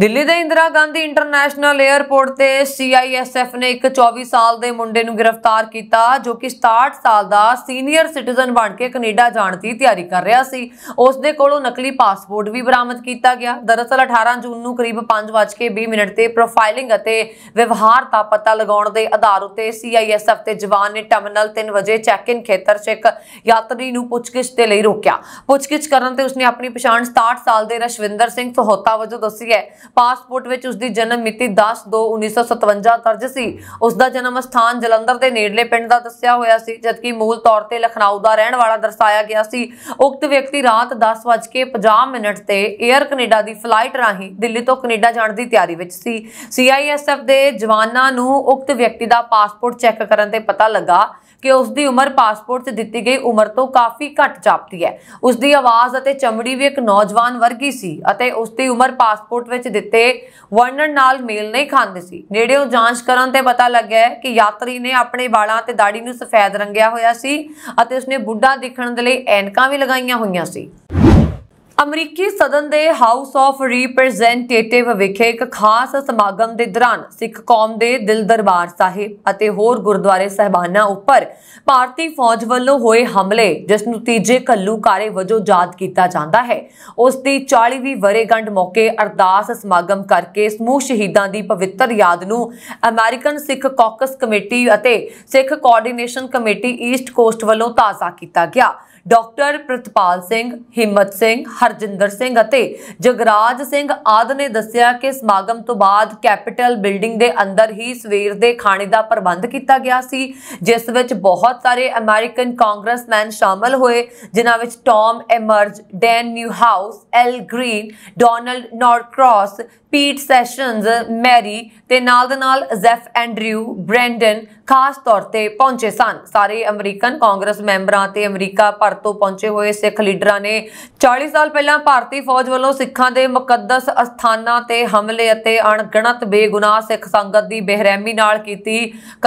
ਦਿੱਲੀ ਦੇ ਇੰਦਰਾ ਗਾਂਧੀ ਇੰਟਰਨੈਸ਼ਨਲ 에ਅਰਪੋਰਟ ਤੇ ਸੀਆਈਐਸਐਫ ਨੇ ਇੱਕ 24 ਸਾਲ ਦੇ ਮੁੰਡੇ ਨੂੰ ਗ੍ਰਿਫਤਾਰ ਕੀਤਾ ਜੋ ਕਿ 67 ਸਾਲ ਦਾ ਸੀਨੀਅਰ ਸਿਟੀਜ਼ਨ ਬਣ ਕੇ ਕੈਨੇਡਾ ਜਾਣ ਦੀ ਤਿਆਰੀ ਕਰ ਰਿਹਾ ਸੀ ਉਸ ਦੇ ਕੋਲੋਂ ਨਕਲੀ ਪਾਸਪੋਰਟ ਵੀ ਬਰਾਮਦ ਕੀਤਾ ਗਿਆ ਦਰਅਸਲ 18 ਜੂਨ ਨੂੰ ਕਰੀਬ 5:20 ਮਿੰਟ ਤੇ ਪ੍ਰੋਫਾਈਲਿੰਗ ਅਤੇ ਵਿਵਹਾਰ ਦਾ ਪਤਾ ਲਗਾਉਣ ਦੇ ਆਧਾਰ ਉੱਤੇ ਸੀਆਈਐਸਐਫ ਦੇ ਜਵਾਨ ਨੇ ਟਰਮੀਨਲ 3 ਵਜੇ ਚੈੱਕ-ਇਨ ਖੇਤਰ 'ਚ ਇੱਕ ਯਾਤਰੀ ਨੂੰ ਪੁੱਛਗਿੱਛ ਦੇ ਲਈ ਰੋਕਿਆ ਪੁੱਛਗਿੱਛ ਕਰਨ ਤੇ ਉਸਨੇ ਆਪਣੀ ਪਛਾਣ 67 ਸਾਲ ਦੇ ਰਸ਼ਵਿੰਦਰ ਸਿੰਘ ਸਹੋਤਾ ਵਜੋਂ ਦੱਸੀ ਹੈ ਪਾਸਪੋਰਟ ਵਿੱਚ ਉਸ ਦੀ ਜਨਮ ਮਿਤੀ 10/2/1957 ਦਰਜ ਸੀ ਉਸ ਦਾ ਜਨਮ ਸਥਾਨ ਜਲੰਧਰ ਦੇ ਨੇੜਲੇ ਪਿੰਡ ਦਾ ਦੱਸਿਆ ਹੋਇਆ ਸੀ ਜਦਕਿ ਮੂਲ ਤੌਰ ਤੇ ਲਖਨਊ ਦਾ ਰਹਿਣ ਵਾਲਾ ਦਰਸਾਇਆ ਗਿਆ ਸੀ ਉਕਤ ਵਿਅਕਤੀ ਰਾਤ 10:50 ਮਿੰਟ ਤੇ 에ਅਰ ਕੈਨੇਡਾ ਦੀ ਫਲਾਈਟ ਰਾਹੀਂ ਦਿੱਲੀ ਤੋਂ ਕੈਨੇਡਾ ਜਾਣ ਦੀ ਤਿਆਰੀ ਵਿੱਚ ਸੀ ਸੀਆਈਐਸਐਫ ਦੇ ਜਵਾਨਾਂ ਨੂੰ ਉਕਤ ਵਿਅਕਤੀ ਦਾ ਪਾਸਪੋਰਟ ਚੈੱਕ ਕਰਨ ਤੇ ਪਤਾ ਲੱਗਾ ਕਿ ਉਸ ਦੀ ਉਮਰ ਪਾਸਪੋਰਟ 'ਤੇ ਦਿੱਤੀ ਗਈ ਉਮਰ ਤੋਂ ਕਾਫੀ ਘੱਟ ਜਾਪਦੀ ਹੈ ਉਸ ਦੀ ਆਵਾਜ਼ ਅਤੇ ਚਮੜੀ ਵੀ ਇੱਕ ਨੌਜਵਾਨ ਵਰਗੀ ਸੀ ਅਤੇ ਉਸ ਦੀ ਉਮਰ ਪਾਸਪੋਰਟ ਵਿੱਚ ਦਿੱਤੇ ਵਰਣਨ ਨਾਲ ਮੇਲ ਨਹੀਂ ਖਾਂਦੀ ਸੀ ਨੇੜਿਓਂ ਜਾਂਚ ਕਰਨ ਤੇ ਪਤਾ ਲੱਗਿਆ ਕਿ ਯਾਤਰੀ ਨੇ ਆਪਣੇ ਵਾਲਾਂ ਤੇ ਦਾੜੀ ਨੂੰ ਸਫੈਦ ਰੰਗਿਆ ਹੋਇਆ ਸੀ ਅਤੇ ਉਸਨੇ ਬੁੱਢਾ ਦਿਖਣ ਦੇ ਲਈ ਐਨਕਾਂ ਵੀ ਲਗਾਈਆਂ ਹੋਈਆਂ ਸੀ ਅਮਰੀਕੀ ਸਦਨ ਦੇ ਹਾਊਸ ਆਫ ਰਿਪਰੈਜ਼ੈਂਟੇਟਿਵ ਵਿਖੇ ਇੱਕ ਖਾਸ ਸਮਾਗਮ ਦੇ ਦੌਰਾਨ ਸਿੱਖ ਕੌਮ ਦੇ ਦਿਲ ਦਰਬਾਰ ਸਾਹਿਬ ਅਤੇ ਹੋਰ ਗੁਰਦੁਆਰੇ ਸਹਿਬਾਨਾਂ ਉੱਪਰ ਭਾਰਤੀ ਫੌਜ ਵੱਲੋਂ ਹੋਏ ਹਮਲੇ ਜਿਸ ਨੂੰ ਤੀਜੇ ਕੱਲੂ ਕਾਰੇ ਵਜੋਂ ਯਾਦ ਕੀਤਾ ਜਾਂਦਾ ਹੈ ਉਸ ਦੀ 40ਵੀਂ ਵਰੇਗੰਢ ਮੌਕੇ ਅਰਦਾਸ ਸਮਾਗਮ ਕਰਕੇ ਸਮੂਹ ਸ਼ਹੀਦਾਂ ਦੀ ਪਵਿੱਤਰ ਯਾਦ ਨੂੰ ਅਮਰੀਕਨ ਸਿੱਖ ਕਾਕਸ ਕਮੇਟੀ ਅਤੇ Sikh coordination committee east coast ਵੱਲੋਂ ਤਾਜ਼ਾ ਕੀਤਾ ਗਿਆ ਡਾਕਟਰ ਪ੍ਰਤਪਾਲ ਸਿੰਘ ਹਿੰਮਤ ਸਿੰਘ ਹਰਜਿੰਦਰ ਸਿੰਘ ਅਤੇ ਜਗਰਾਜ ਸਿੰਘ ਆਦ ਨੇ ਦੱਸਿਆ ਕਿ ਸਮਾਗਮ ਤੋਂ ਬਾਅਦ ਕੈਪੀਟਲ ਬਿਲਡਿੰਗ ਦੇ ਅੰਦਰ ਹੀ ਸਵੇਰ ਦੇ ਖਾਣੇ ਦਾ ਪ੍ਰਬੰਧ ਕੀਤਾ ਗਿਆ ਸੀ ਜਿਸ ਵਿੱਚ ਬਹੁਤ ਸਾਰੇ ਅਮਰੀਕਨ ਕਾਂਗਰਸਮੈਨ ਸ਼ਾਮਲ ਹੋਏ ਜਿਨ੍ਹਾਂ ਵਿੱਚ Tom Emmer Dan Newhouse Al Green Donald Norcross Pete Sessions Mary ਤੇ ਨਾਲ ਦੇ ਨਾਲ ਜ਼ੈਫ ਐਂਡਰਿਊ ਬ੍ਰੈਂਡਨ ਖਾਸ ਤੌਰ ਤੇ ਪਹੁੰਚੇ ਸਨ ਸਾਰੇ ਅਮਰੀਕਨ ਕਾਂਗਰਸ ਮੈਂਬਰਾਂ ਤੇ ਅਮਰੀਕਾ ਭਰ ਤੋਂ ਪਹੁੰਚੇ ਹੋਏ ਸਿੱਖ ਲੀਡਰਾਂ ਨੇ 40 ਸਾਲ ਪਹਿਲਾਂ ਭਾਰਤੀ ਫੌਜ ਵੱਲੋਂ ਸਿੱਖਾਂ ਦੇ ਮੁਕੱਦਸ ਅਸਥਾਨਾਂ ਤੇ ਹਮਲੇ ਅਤੇ ਅਣਗਿਣਤ ਬੇਗੁਨਾਹ ਸਿੱਖ ਸੰਗਤ ਦੀ ਬੇਰਹਿਮੀ ਨਾਲ ਕੀਤੀ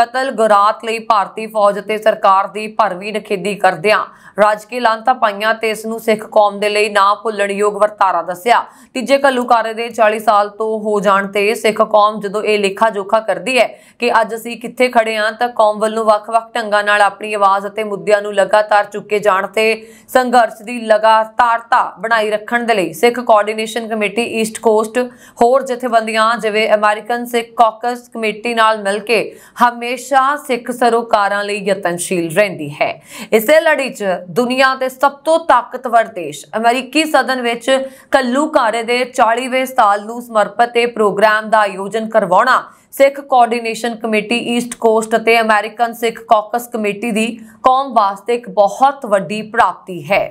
ਕਤਲ ਗੁਰਾਤ ਲਈ ਭਾਰਤੀ ਫੌਜ ਤੇ ਸਰਕਾਰ ਦੀ ਭਰਵੀਂ ਨਖੇਦੀ ਕਰਦਿਆਂ ਰਾਜਕੀ ਲਾਂਤਾ ਪਾਈਆਂ ਤੇ ਇਸ ਨੂੰ ਸਿੱਖ ਕੌਮ ਦੇ ਲਈ ਨਾ ਭੁੱਲਣਯੋਗ ਵਰਤਾਰਾ ਦੱਸਿਆ ਤੀਜੇ ਕੱਲੂਕਾਰੇ ਦੇ 40 ਸਾਲ ਤੋਂ ਹੋ ਜਾਣ ਤੇ ਸਿੱਖ ਕੌਮ ਜਦੋਂ ਇਹ ਲੇਖਾ ਜੋਖਾ ਕਰਦੀ ਹੈ ਕਿ ਅੱਜ ਅਸੀਂ ਕਿੱਥੇ ਖੜੇ ਆਂ ਤਾਂ ਕੌਮ ਵੱਲੋਂ ਵੱਖ-ਵੱਖ ਢੰਗਾਂ ਨਾਲ ਆਪਣੀ ਆਵਾਜ਼ ਅਤੇ ਮੁੱਦਿਆਂ ਨੂੰ ਲਗਾਤਾਰ ਚੁੱਕੇ ਜਾਣ ਤੇ ਸੰਘਰਸ਼ ਦੀ ਲਗਾਤਾਰਤਾ ਬਣਾਈ ਰੱਖਣ ਦੇ ਲਈ Sikh coordination committee east coast ਹੋਰ ਜਥੇਬੰਦੀਆਂ ਜਿਵੇਂ ਅਮਰੀਕਨ ਸਿੱਖ ਕਾਕਸ ਕਮੇਟੀ ਨਾਲ ਮਿਲ ਕੇ ਹਮੇਸ਼ਾ ਸਿੱਖ ਸਰੋਕਾਰਾਂ ਲਈ ਯਤਨਸ਼ੀਲ ਰਹਿੰਦੀ ਹੈ ਇਸੇ ਲੜੀ 'ਚ ਦੁਨੀਆ ਦੇ ਸਭ ਤੋਂ ਤਾਕਤਵਰ ਦੇਸ਼ ਅਮਰੀਕੀ ਸਦਨ ਵਿੱਚ ਕੱਲੂ ਕਾਰੇ ਦੇ 40ਵੇਂ ਸਾਲ ਨੂੰ ਸਮਰ ਸਮਰਪਿਤ ਇਹ ਪ੍ਰੋਗਰਾਮ ਦਾ ਆਯੋਜਨ ਕਰਵਾਉਣਾ Sikh coordination committee east coast ਅਤੇ ਅਮਰੀਕਨ ਸਿੱਖ ਕਾਕਸ ਕਮੇਟੀ ਦੀ ਕੌਮ ਵਾਸਤੇ ਇੱਕ ਬਹੁਤ ਵੱਡੀ ਪ੍ਰਾਪਤੀ ਹੈ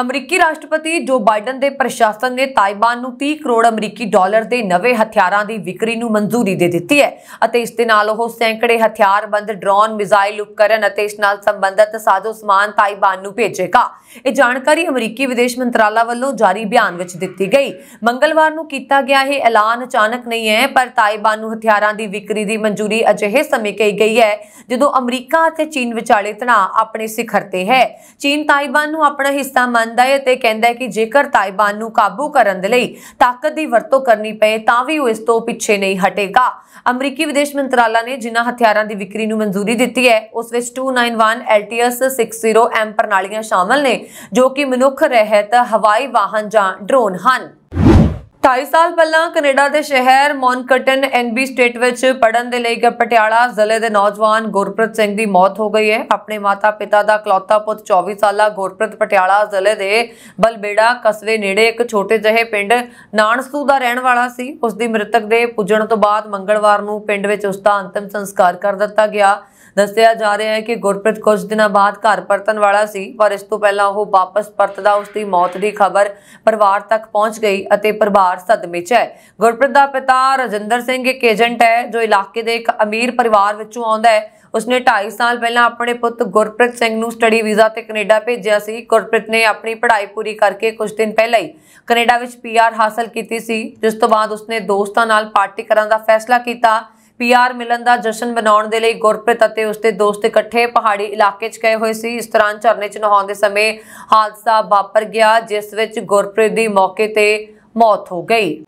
ਅਮਰੀਕੀ ਰਾਸ਼ਟਰਪਤੀ ਜੋ ਬਾਈਡਨ ਦੇ ਪ੍ਰਸ਼ਾਸਨ ਨੇ ਤਾਈਵਾਨ ਨੂੰ 30 ਕਰੋੜ ਅਮਰੀਕੀ ਡਾਲਰ ਦੇ ਨਵੇਂ ਹਥਿਆਰਾਂ ਦੀ ਵਿਕਰੀ ਨੂੰ ਮਨਜ਼ੂਰੀ ਦੇ ਦਿੱਤੀ ਹੈ ਅਤੇ ਇਸ ਦੇ ਨਾਲ ਉਹ ਸੈਂਕੜੇ ਹਥਿਆਰਬੰਦ ਡਰੋਨ ਮਿਜ਼ਾਈਲ ਉਪਕਰਨ ਅਤੇ ਇਸ ਨਾਲ ਸੰਬੰਧਿਤ ਸਾਜ਼ੋ ਸਮਾਨ ਤਾਈਵਾਨ ਨੂੰ ਭੇਜੇਗਾ ਇਹ ਜਾਣਕਾਰੀ ਅਮਰੀਕੀ ਵਿਦੇਸ਼ ਮੰਤਰਾਲਾ ਵੱਲੋਂ ਜਾਰੀ ਬਿਆਨ ਵਿੱਚ ਦਿੱਤੀ ਗਈ ਮੰਗਲਵਾਰ ਨੂੰ ਕੀਤਾ ਗਿਆ ਇਹ ਐਲਾਨ ਅਚਾਨਕ ਨਹੀਂ ਹੈ ਪਰ ਤਾਈਵਾਨ ਨੂੰ ਹਥਿਆਰਾਂ ਦੀ ਵਿਕਰੀ ਦੀ ਮਨਜ਼ੂਰੀ ਅਜਿਹੇ ਸਮੇਂ ਕਹੀ ਗਈ ਹੈ ਜਦੋਂ ਅਮਰੀਕਾ ਅਤੇ ਚੀਨ ਵਿਚਾਲੇ ਤਣਾਅ ਆਪਣੇ ਸਿਖਰ ਤੇ ਹੈ ਚੀਨ ਤਾਈਵਾਨ ਨੂੰ ਆਪਣਾ ਹਿੱਸਾ ਮੰਨ ਮੰਨਦਾ ਹੈ ਤੇ ਕਹਿੰਦਾ ਹੈ ਕਿ ਜੇਕਰ ਤਾਇਬਾਨ ਨੂੰ ਕਾਬੂ ਕਰਨ ਦੇ ਲਈ ਤਾਕਤ ਦੀ ਵਰਤੋਂ ਕਰਨੀ ਪਏ ਤਾਂ ਵੀ ਉਹ ਇਸ ਤੋਂ ਪਿੱਛੇ ਨਹੀਂ ਹਟੇਗਾ ਅਮਰੀਕੀ ਵਿਦੇਸ਼ ਮੰਤਰਾਲਾ ਨੇ ਜਿਨ੍ਹਾਂ ਹਥਿਆਰਾਂ ਦੀ ਵਿਕਰੀ ਨੂੰ ਮਨਜ਼ੂਰੀ ਦਿੱਤੀ ਹੈ ਉਸ ਵਿੱਚ 291 LTS 60 M ਪ੍ਰਣਾਲੀਆਂ ਸ਼ਾਮਲ ਨੇ ਜੋ ਕਿ ਮਨੁੱਖ ਰਹਿਤ ਹਵਾਈ ਵਾਹਨ ਜਾਂ ਡਰੋਨ ਹਨ 2.5 ਸਾਲ ਪਹਿਲਾਂ ਕੈਨੇਡਾ ਦੇ ਸ਼ਹਿਰ ਮੌਨਕਟਨ ਐਨਬੀ ਸਟੇਟ ਵਿੱਚ ਪੜਨ ਦੇ ਲਈ ਪਟਿਆਲਾ ਜ਼ਿਲ੍ਹੇ ਦੇ ਨੌਜਵਾਨ ਗੁਰਪ੍ਰੀਤ ਸਿੰਘ ਦੀ ਮੌਤ ਹੋ ਗਈ ਹੈ ਆਪਣੇ ਮਾਤਾ-ਪਿਤਾ ਦਾ ਕਲੌਤਾ ਪੁੱਤ 24 ਸਾਲਾ ਗੁਰਪ੍ਰੀਤ ਪਟਿਆਲਾ ਜ਼ਿਲ੍ਹੇ ਦੇ ਬਲਬੇੜਾ ਕਸਬੇ ਨੇੜੇ ਇੱਕ ਛੋਟੇ ਜਿਹੇ ਪਿੰਡ ਨਾਨਸੂ ਦਾ ਰਹਿਣ ਵਾਲਾ ਸੀ ਉਸ ਦੀ ਮ੍ਰਿਤਕ ਦੇ ਪੁੱਜਣ ਤੋਂ ਬਾਅਦ ਮੰਗਲਵਾਰ ਨੂੰ ਪਿੰਡ ਵਿੱਚ ਉਸ ਦਾ ਅੰਤਿਮ ਸੰਸਕਾਰ ਕਰ ਦਿੱਤਾ ਗਿਆ ਦੱਸਿਆ ਜਾ ਰਿਹਾ ਹੈ ਕਿ ਗੁਰਪ੍ਰੀਤ ਕੁਝ ਦਿਨਾਂ ਬਾਅਦ ਘਰ ਪਰਤਣ ਵਾਲਾ ਸੀ ਪਰ ਇਸ ਤੋਂ ਪਹਿਲਾਂ ਉਹ ਵਾਪਸ ਪਰਤਦਾ ਉਸ ਦੀ ਮੌਤ ਦੀ ਖਬਰ ਪਰਿਵਾਰ ਤੱਕ ਪਹੁੰਚ ਗਈ ਅਤੇ ਪਰਿਵਾਰ ਸਦਮੇ 'ਚ ਹੈ ਗੁਰਪ੍ਰੀਤ ਦਾ ਪਿਤਾ ਰਜਿੰਦਰ ਸਿੰਘ ਇੱਕ ਏਜੰਟ ਹੈ ਜੋ ਇਲਾਕੇ ਦੇ ਇੱਕ ਅਮੀਰ ਪਰਿਵਾਰ ਵਿੱਚੋਂ ਆਉਂਦਾ ਹੈ ਉਸਨੇ 2.5 ਸਾਲ ਪਹਿਲਾਂ ਆਪਣੇ ਪੁੱਤ ਗੁਰਪ੍ਰੀਤ ਸਿੰਘ ਨੂੰ ਸਟੱਡੀ ਵੀਜ਼ਾ ਤੇ ਕੈਨੇਡਾ ਭੇਜਿਆ ਸੀ ਗੁਰਪ੍ਰੀਤ ਨੇ ਆਪਣੀ ਪੜ੍ਹਾਈ ਪੂਰੀ ਕਰਕੇ ਕੁਝ ਦਿਨ ਪਹਿਲਾਂ ਹੀ ਕੈਨੇਡਾ ਵਿੱਚ ਪੀਆਰ ਹਾਸਲ ਕੀਤੀ ਸੀ ਜਿਸ ਤੋਂ ਬਾਅਦ ਉਸਨੇ ਦੋਸਤਾਂ ਨਾਲ ਪਾਰਟੀ ਕਰਨ ਦਾ ਫੈਸਲਾ ਕੀਤਾ ਪੀਆਰ ਮਿਲਨ ਦਾ ਜਸ਼ਨ ਮਨਾਉਣ ਦੇ ਲਈ ਗੁਰਪ੍ਰੀਤ ਅਤੇ ਉਸਦੇ ਦੋਸਤ ਇਕੱਠੇ ਪਹਾੜੀ ਇਲਾਕੇ 'ਚ ਗਏ ਹੋਏ ਸੀ ਇਸ ਤਰ੍ਹਾਂ ਝਰਨੇ 'ਚ ਨਹਾਉਣ ਦੇ ਸਮੇਂ ਹਾਦਸਾ ਵਾਪਰ ਗਿਆ ਜਿਸ ਵਿੱਚ ਗੁਰਪ੍ਰੀਤ ਦੀ ਮੌਕੇ ਤੇ ਮੌਤ ਹੋ ਗਈ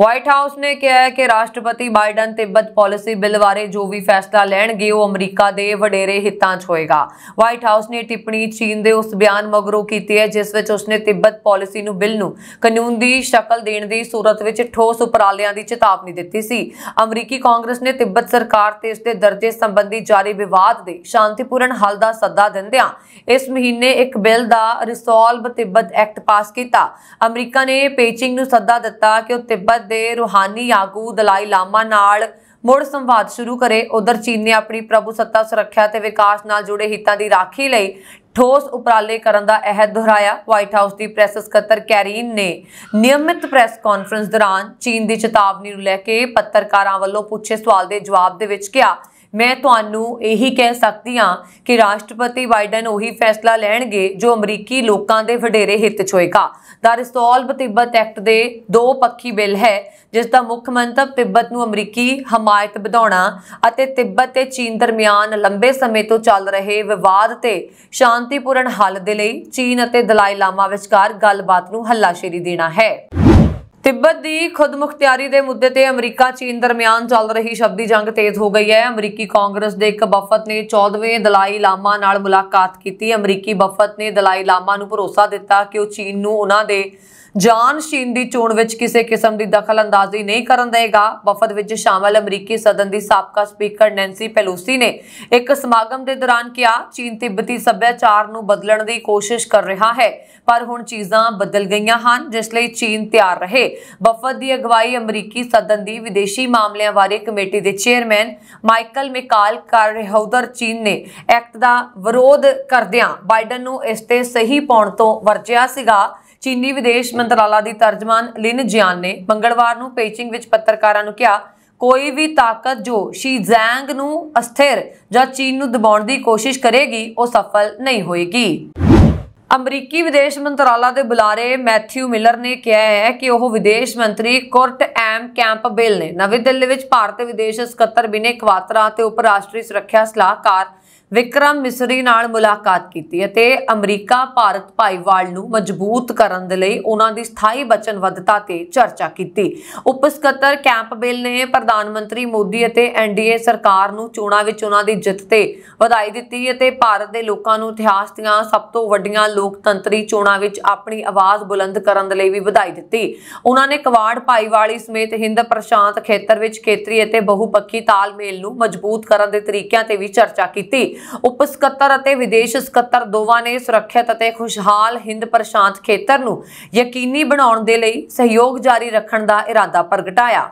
ਵਾਈਟ ਹਾਊਸ ਨੇ ਕਿਹਾ ਹੈ ਕਿ ਰਾਸ਼ਟਰਪਤੀ ਬਾਈਡਨ ਤਿੱਬਤ ਪਾਲਿਸੀ ਬਿੱਲ ਬਾਰੇ ਜੋ ਵੀ ਫੈਸਲਾ ਲੈਣਗੇ ਉਹ ਅਮਰੀਕਾ ਦੇ ਵਡੇਰੇ ਹਿੱਤਾਂ 'ਚ ਹੋਏਗਾ ਵਾਈਟ ਹਾਊਸ ਨੇ ਟਿੱਪਣੀ ਚੀਨ ਦੇ ਉਸ ਬਿਆਨ ਮਗਰੋਂ ਕੀਤੀ ਹੈ ਜਿਸ ਵਿੱਚ ਉਸਨੇ ਤਿੱਬਤ ਪਾਲਿਸੀ ਨੂੰ ਬਿੱਲ ਨੂੰ ਕਾਨੂੰਨ ਦੀ ਸ਼ਕਲ ਦੇਣ ਦੀ ਸੂਰਤ ਵਿੱਚ ਠੋਸ ਉਪਰਾਲਿਆਂ ਦੀ ਚੇਤਾਵਨੀ ਦਿੱਤੀ ਸੀ ਅਮਰੀਕੀ ਕਾਂਗਰਸ ਨੇ ਤਿੱਬਤ ਸਰਕਾਰ ਤੇ ਇਸ ਦੇ ਦਰਜੇ ਸੰਬੰਧੀ ਜਾਰੀ ਵਿਵਾਦ ਦੇ ਸ਼ਾਂਤੀਪੂਰਨ ਹੱਲ ਦਾ ਸੱਦਾ ਦਿੰਦਿਆਂ ਇਸ ਮਹੀਨੇ ਇੱਕ ਬਿੱਲ ਦਾ ਰਿਸੋਲਵ ਤਿੱਬਤ ਐਕਟ ਪਾਸ ਕੀਤਾ ਅਮਰੀਕਾ ਨੇ ਪੇਚਿੰਗ ਨੂੰ ਸੱਦਾ ਦਿੱਤਾ ਕਿ ਉਹ ਤਿੱਬਤ ਦੇ ਰੂਹਾਨੀ ਆਗੂ ਦਲਾਈ ਲਾਮਾ ਨਾਲ ਮੁੜ ਸੰਵਾਦ ਸ਼ੁਰੂ ਕਰੇ ਉਧਰ ਚੀਨ ਨੇ ਆਪਣੀ ਪ੍ਰਭੂ ਸੱਤਾ ਸੁਰੱਖਿਆ ਤੇ ਵਿਕਾਸ ਨਾਲ ਜੁੜੇ ਹਿੱਤਾਂ ਦੀ ਰਾਖੀ ਲਈ ਠੋਸ ਉਪਰਾਲੇ ਕਰਨ ਦਾ ਅਹਿਦ ਦੁਹਰਾਇਆ ਵਾਈਟ ਹਾਊਸ ਦੀ ਪ੍ਰੈਸ ਸਕੱਤਰ ਕੈਰੀਨ ਨੇ ਨਿਯਮਿਤ ਪ੍ਰੈਸ ਕਾਨਫਰੰਸ ਦੌਰਾਨ ਚੀਨ ਦੀ ਚੇਤਾਵਨੀ ਨੂੰ ਲੈ ਕੇ ਪੱਤਰਕਾਰਾਂ ਵੱਲੋਂ ਪੁੱਛੇ ਸਵਾਲ ਦੇ ਜਵਾਬ ਦੇ ਵਿੱਚ ਕਿਹਾ ਮੈਂ ਤੁਹਾਨੂੰ ਇਹੀ ਕਹਿ ਸਕਦੀ ਹਾਂ ਕਿ ਰਾਸ਼ਟਰਪਤੀ ਬਾਈਡਨ ਉਹੀ ਫੈਸਲਾ ਲੈਣਗੇ ਜੋ ਅਮਰੀਕੀ ਲੋਕਾਂ ਦੇ ਵਡੇਰੇ ਹਿੱਤ 'ਚ ਹੋਏਗਾ ਦਾ ਰਿਸੋਲਵ ਤਿੱਬਤ ਐਕਟ ਦੇ ਦੋ ਪੱਖੀ ਬਿੱਲ ਹੈ ਜਿਸ ਦਾ ਮੁੱਖ ਮੰਤਵ ਤਿੱਬਤ ਨੂੰ ਅਮਰੀਕੀ ਹਮਾਇਤ ਵਧਾਉਣਾ ਅਤੇ ਤਿੱਬਤ ਤੇ ਚੀਨ ਦਰਮਿਆਨ ਲੰਬੇ ਸਮੇਂ ਤੋਂ ਚੱਲ ਰਹੇ ਵਿਵਾਦ ਤੇ ਸ਼ਾਂਤੀਪੂਰਨ ਹੱਲ ਦੇ ਲਈ ਚੀਨ ਅਤੇ ਦਲਾਈ ਲਾਮਾ ਵਿਚਕਾਰ ਗੱਲਬਾਤ ਨੂੰ ਹੱਲਾਸ਼ੇਰੀ ਦੇਣਾ ਹੈ ਤਿੱਬਤ ਦੀ ਖੁਦਮੁਖਤਿਆਰੀ ਦੇ ਮੁੱਦੇ ਤੇ ਅਮਰੀਕਾ ਚੀਨ ਦਰਮਿਆਨ ਚੱਲ ਰਹੀ ਸ਼ਬਦੀ ਜੰਗ ਤੇਜ਼ ਹੋ ਗਈ ਹੈ ਅਮਰੀਕੀ ਕਾਂਗਰਸ ਦੇ ਇੱਕ ਵਫਦ ਨੇ 14ਵੇਂ ਦਲਾਈ ਲਾਮਾ ਨਾਲ ਮੁਲਾਕਾਤ ਕੀਤੀ ਅਮਰੀਕੀ ਵਫਦ ਨੇ ਦਲਾਈ ਲਾਮਾ ਨੂੰ ਭਰੋਸਾ ਦਿੱਤਾ ਕਿ ਉਹ ਚੀਨ ਨੂੰ ਉਹਨਾਂ ਦੇ ਜਾਨ ਸ਼ੀਨ ਦੀ ਚੋਣ ਵਿੱਚ ਕਿਸੇ ਕਿਸਮ ਦੀ ਦਖਲਅੰਦਾਜ਼ੀ ਨਹੀਂ ਕਰਨ ਦੇਗਾ ਵਫਦ ਵਿੱਚ ਸ਼ਾਮਲ ਅਮਰੀਕੀ ਸਦਨ ਦੀ ਸਾਬਕਾ ਸਪੀਕਰ ਨੈਂਸੀ ਪੈਲੋਸੀ ਨੇ ਇੱਕ ਸਮਾਗਮ ਦੇ ਦੌਰਾਨ ਕਿਹਾ ਚੀਨ ਤਿੱਬਤੀ ਸੱਭਿਆਚਾਰ ਨੂੰ ਬਦਲਣ ਦੀ ਕੋਸ਼ਿਸ਼ ਕਰ ਰਿਹਾ ਹੈ ਪਰ ਹੁਣ ਚੀਜ਼ਾਂ ਬਦਲ ਗਈਆਂ ਹਨ ਜਿਸ ਲਈ ਚੀਨ ਤਿਆਰ ਰਹੇ ਵਫਦ ਦੀ ਅਗਵਾਈ ਅਮਰੀਕੀ ਸਦਨ ਦੀ ਵਿਦੇਸ਼ੀ ਮਾਮਲਿਆਂ ਬਾਰੇ ਕਮੇਟੀ ਦੇ ਚੇਅਰਮੈਨ ਮਾਈਕਲ ਮਿਕਾਲ ਕਰ ਰਿਹਾਉਦਰ ਚੀਨ ਨੇ ਐਕਟ ਦਾ ਵਿਰੋਧ ਕਰਦਿਆਂ ਬਾਈਡਨ ਨੂੰ ਇਸ ਤੇ ਸਹੀ ਪਾਉਣ ਤੋਂ ਵਰਜਿਆ ਸੀਗਾ ਚੀਨੀ ਵਿਦੇਸ਼ ਮੰਤਰਾਲਾ ਦੀ ਤਰਜਮਾਨ ਲਿਨ ਜਿਆਨ ਨੇ ਮੰਗਲਵਾਰ ਨੂੰ ਪੇਚਿੰਗ ਵਿੱਚ ਪੱਤਰਕਾਰਾਂ ਨੂੰ ਕਿਹਾ ਕੋਈ ਵੀ ਤਾਕਤ ਜੋ ਸ਼ੀ ਜ਼ੈਂਗ ਨੂੰ ਅਸਥਿਰ ਜਾਂ ਚੀਨ ਨੂੰ ਦਬਾਉਣ ਦੀ ਕੋਸ਼ਿਸ਼ ਕਰੇਗੀ ਉਹ ਸਫਲ ਨਹੀਂ ਹੋਏਗੀ ਅਮਰੀਕੀ ਵਿਦੇਸ਼ ਮੰਤਰਾਲਾ ਦੇ ਬੁਲਾਰੇ ਮੈਥਿਊ ਮਿਲਰ ਨੇ ਕਿਹਾ ਹੈ ਕਿ ਉਹ ਵਿਦੇਸ਼ ਮੰਤਰੀ ਕੁਰਟ ਐਮ ਕੈਂਪਬੇਲ ਨੇ ਨਵੀਂ ਦਿੱਲੀ ਵਿੱਚ ਭਾਰਤ ਵਿਦੇਸ਼ ਸਕੱਤਰ ਬਿਨੇ ਕਵਾਤਰਾ ਤੇ ਉਪ ਰਾਸ਼ਟਰੀ ਸੁਰੱਖਿਆ ਸਲਾਹਕਾਰ ਵਿਕਰਮ ਮਿਸਰੀ ਨਾਲ ਮੁਲਾਕਾਤ ਕੀਤੀ ਅਤੇ ਅਮਰੀਕਾ ਭਾਰਤ ਭਾਈਵਾਲ ਨੂੰ ਮਜ਼ਬੂਤ ਕਰਨ ਦੇ ਲਈ ਉਹਨਾਂ ਦੀ ਸਥਾਈ ਬਚਨਬੱਧਤਾ ਤੇ ਚਰਚਾ ਕੀਤੀ ਉਪਸਕੱਤਰ ਸਕੱਤਰ ਕੈਂਪਬੈਲ ਨੇ ਪ੍ਰਧਾਨ ਮੰਤਰੀ ਮੋਦੀ ਅਤੇ ਐਨਡੀਏ ਸਰਕਾਰ ਨੂੰ ਚੋਣਾਂ ਵਿੱਚ ਉਹਨਾਂ ਦੀ ਜਿੱਤ ਤੇ ਵਧਾਈ ਦਿੱਤੀ ਅਤੇ ਭਾਰਤ ਦੇ ਲੋਕਾਂ ਨੂੰ ਇਤਿਹਾਸ ਦੀਆਂ ਸਭ ਤੋਂ ਵੱਡੀਆਂ ਲੋਕਤੰਤਰੀ ਚੋਣਾਂ ਵਿੱਚ ਆਪਣੀ ਆਵਾਜ਼ ਬੁਲੰਦ ਕਰਨ ਦੇ ਲਈ ਵੀ ਵਧਾਈ ਦਿੱਤੀ ਉਹਨਾਂ ਨੇ ਕਵਾੜ ਭਾਈਵਾਲੀ ਸਮੇਤ ਹਿੰਦ ਪ੍ਰਸ਼ਾਂਤ ਖੇਤਰ ਵਿੱਚ ਖੇਤਰੀ ਅਤੇ ਬਹੁਪੱਖੀ ਤਾਲਮੇਲ ਨੂੰ ਮਜ਼ਬੂਤ ਕਰਨ ਦੇ ਤਰੀਕਿਆਂ ਤੇ ਵੀ ਚਰਚਾ ਕੀਤੀ ਉਪ ਸਕੱਤਰ ਅਤੇ ਵਿਦੇਸ਼ ਸਕੱਤਰ ਦੋਵਾਂ ਨੇ ਸੁਰੱਖਿਅਤ ਅਤੇ ਖੁਸ਼ਹਾਲ ਹਿੰਦ ਪ੍ਰਸ਼ਾਂਤ ਖੇਤਰ ਨੂੰ ਯਕੀਨੀ ਬਣਾਉਣ ਦੇ ਲਈ ਸਹਿਯੋਗ ਜਾਰੀ ਰੱਖਣ ਦਾ ਇਰਾਦਾ ਪ੍ਰਗਟਾਇਆ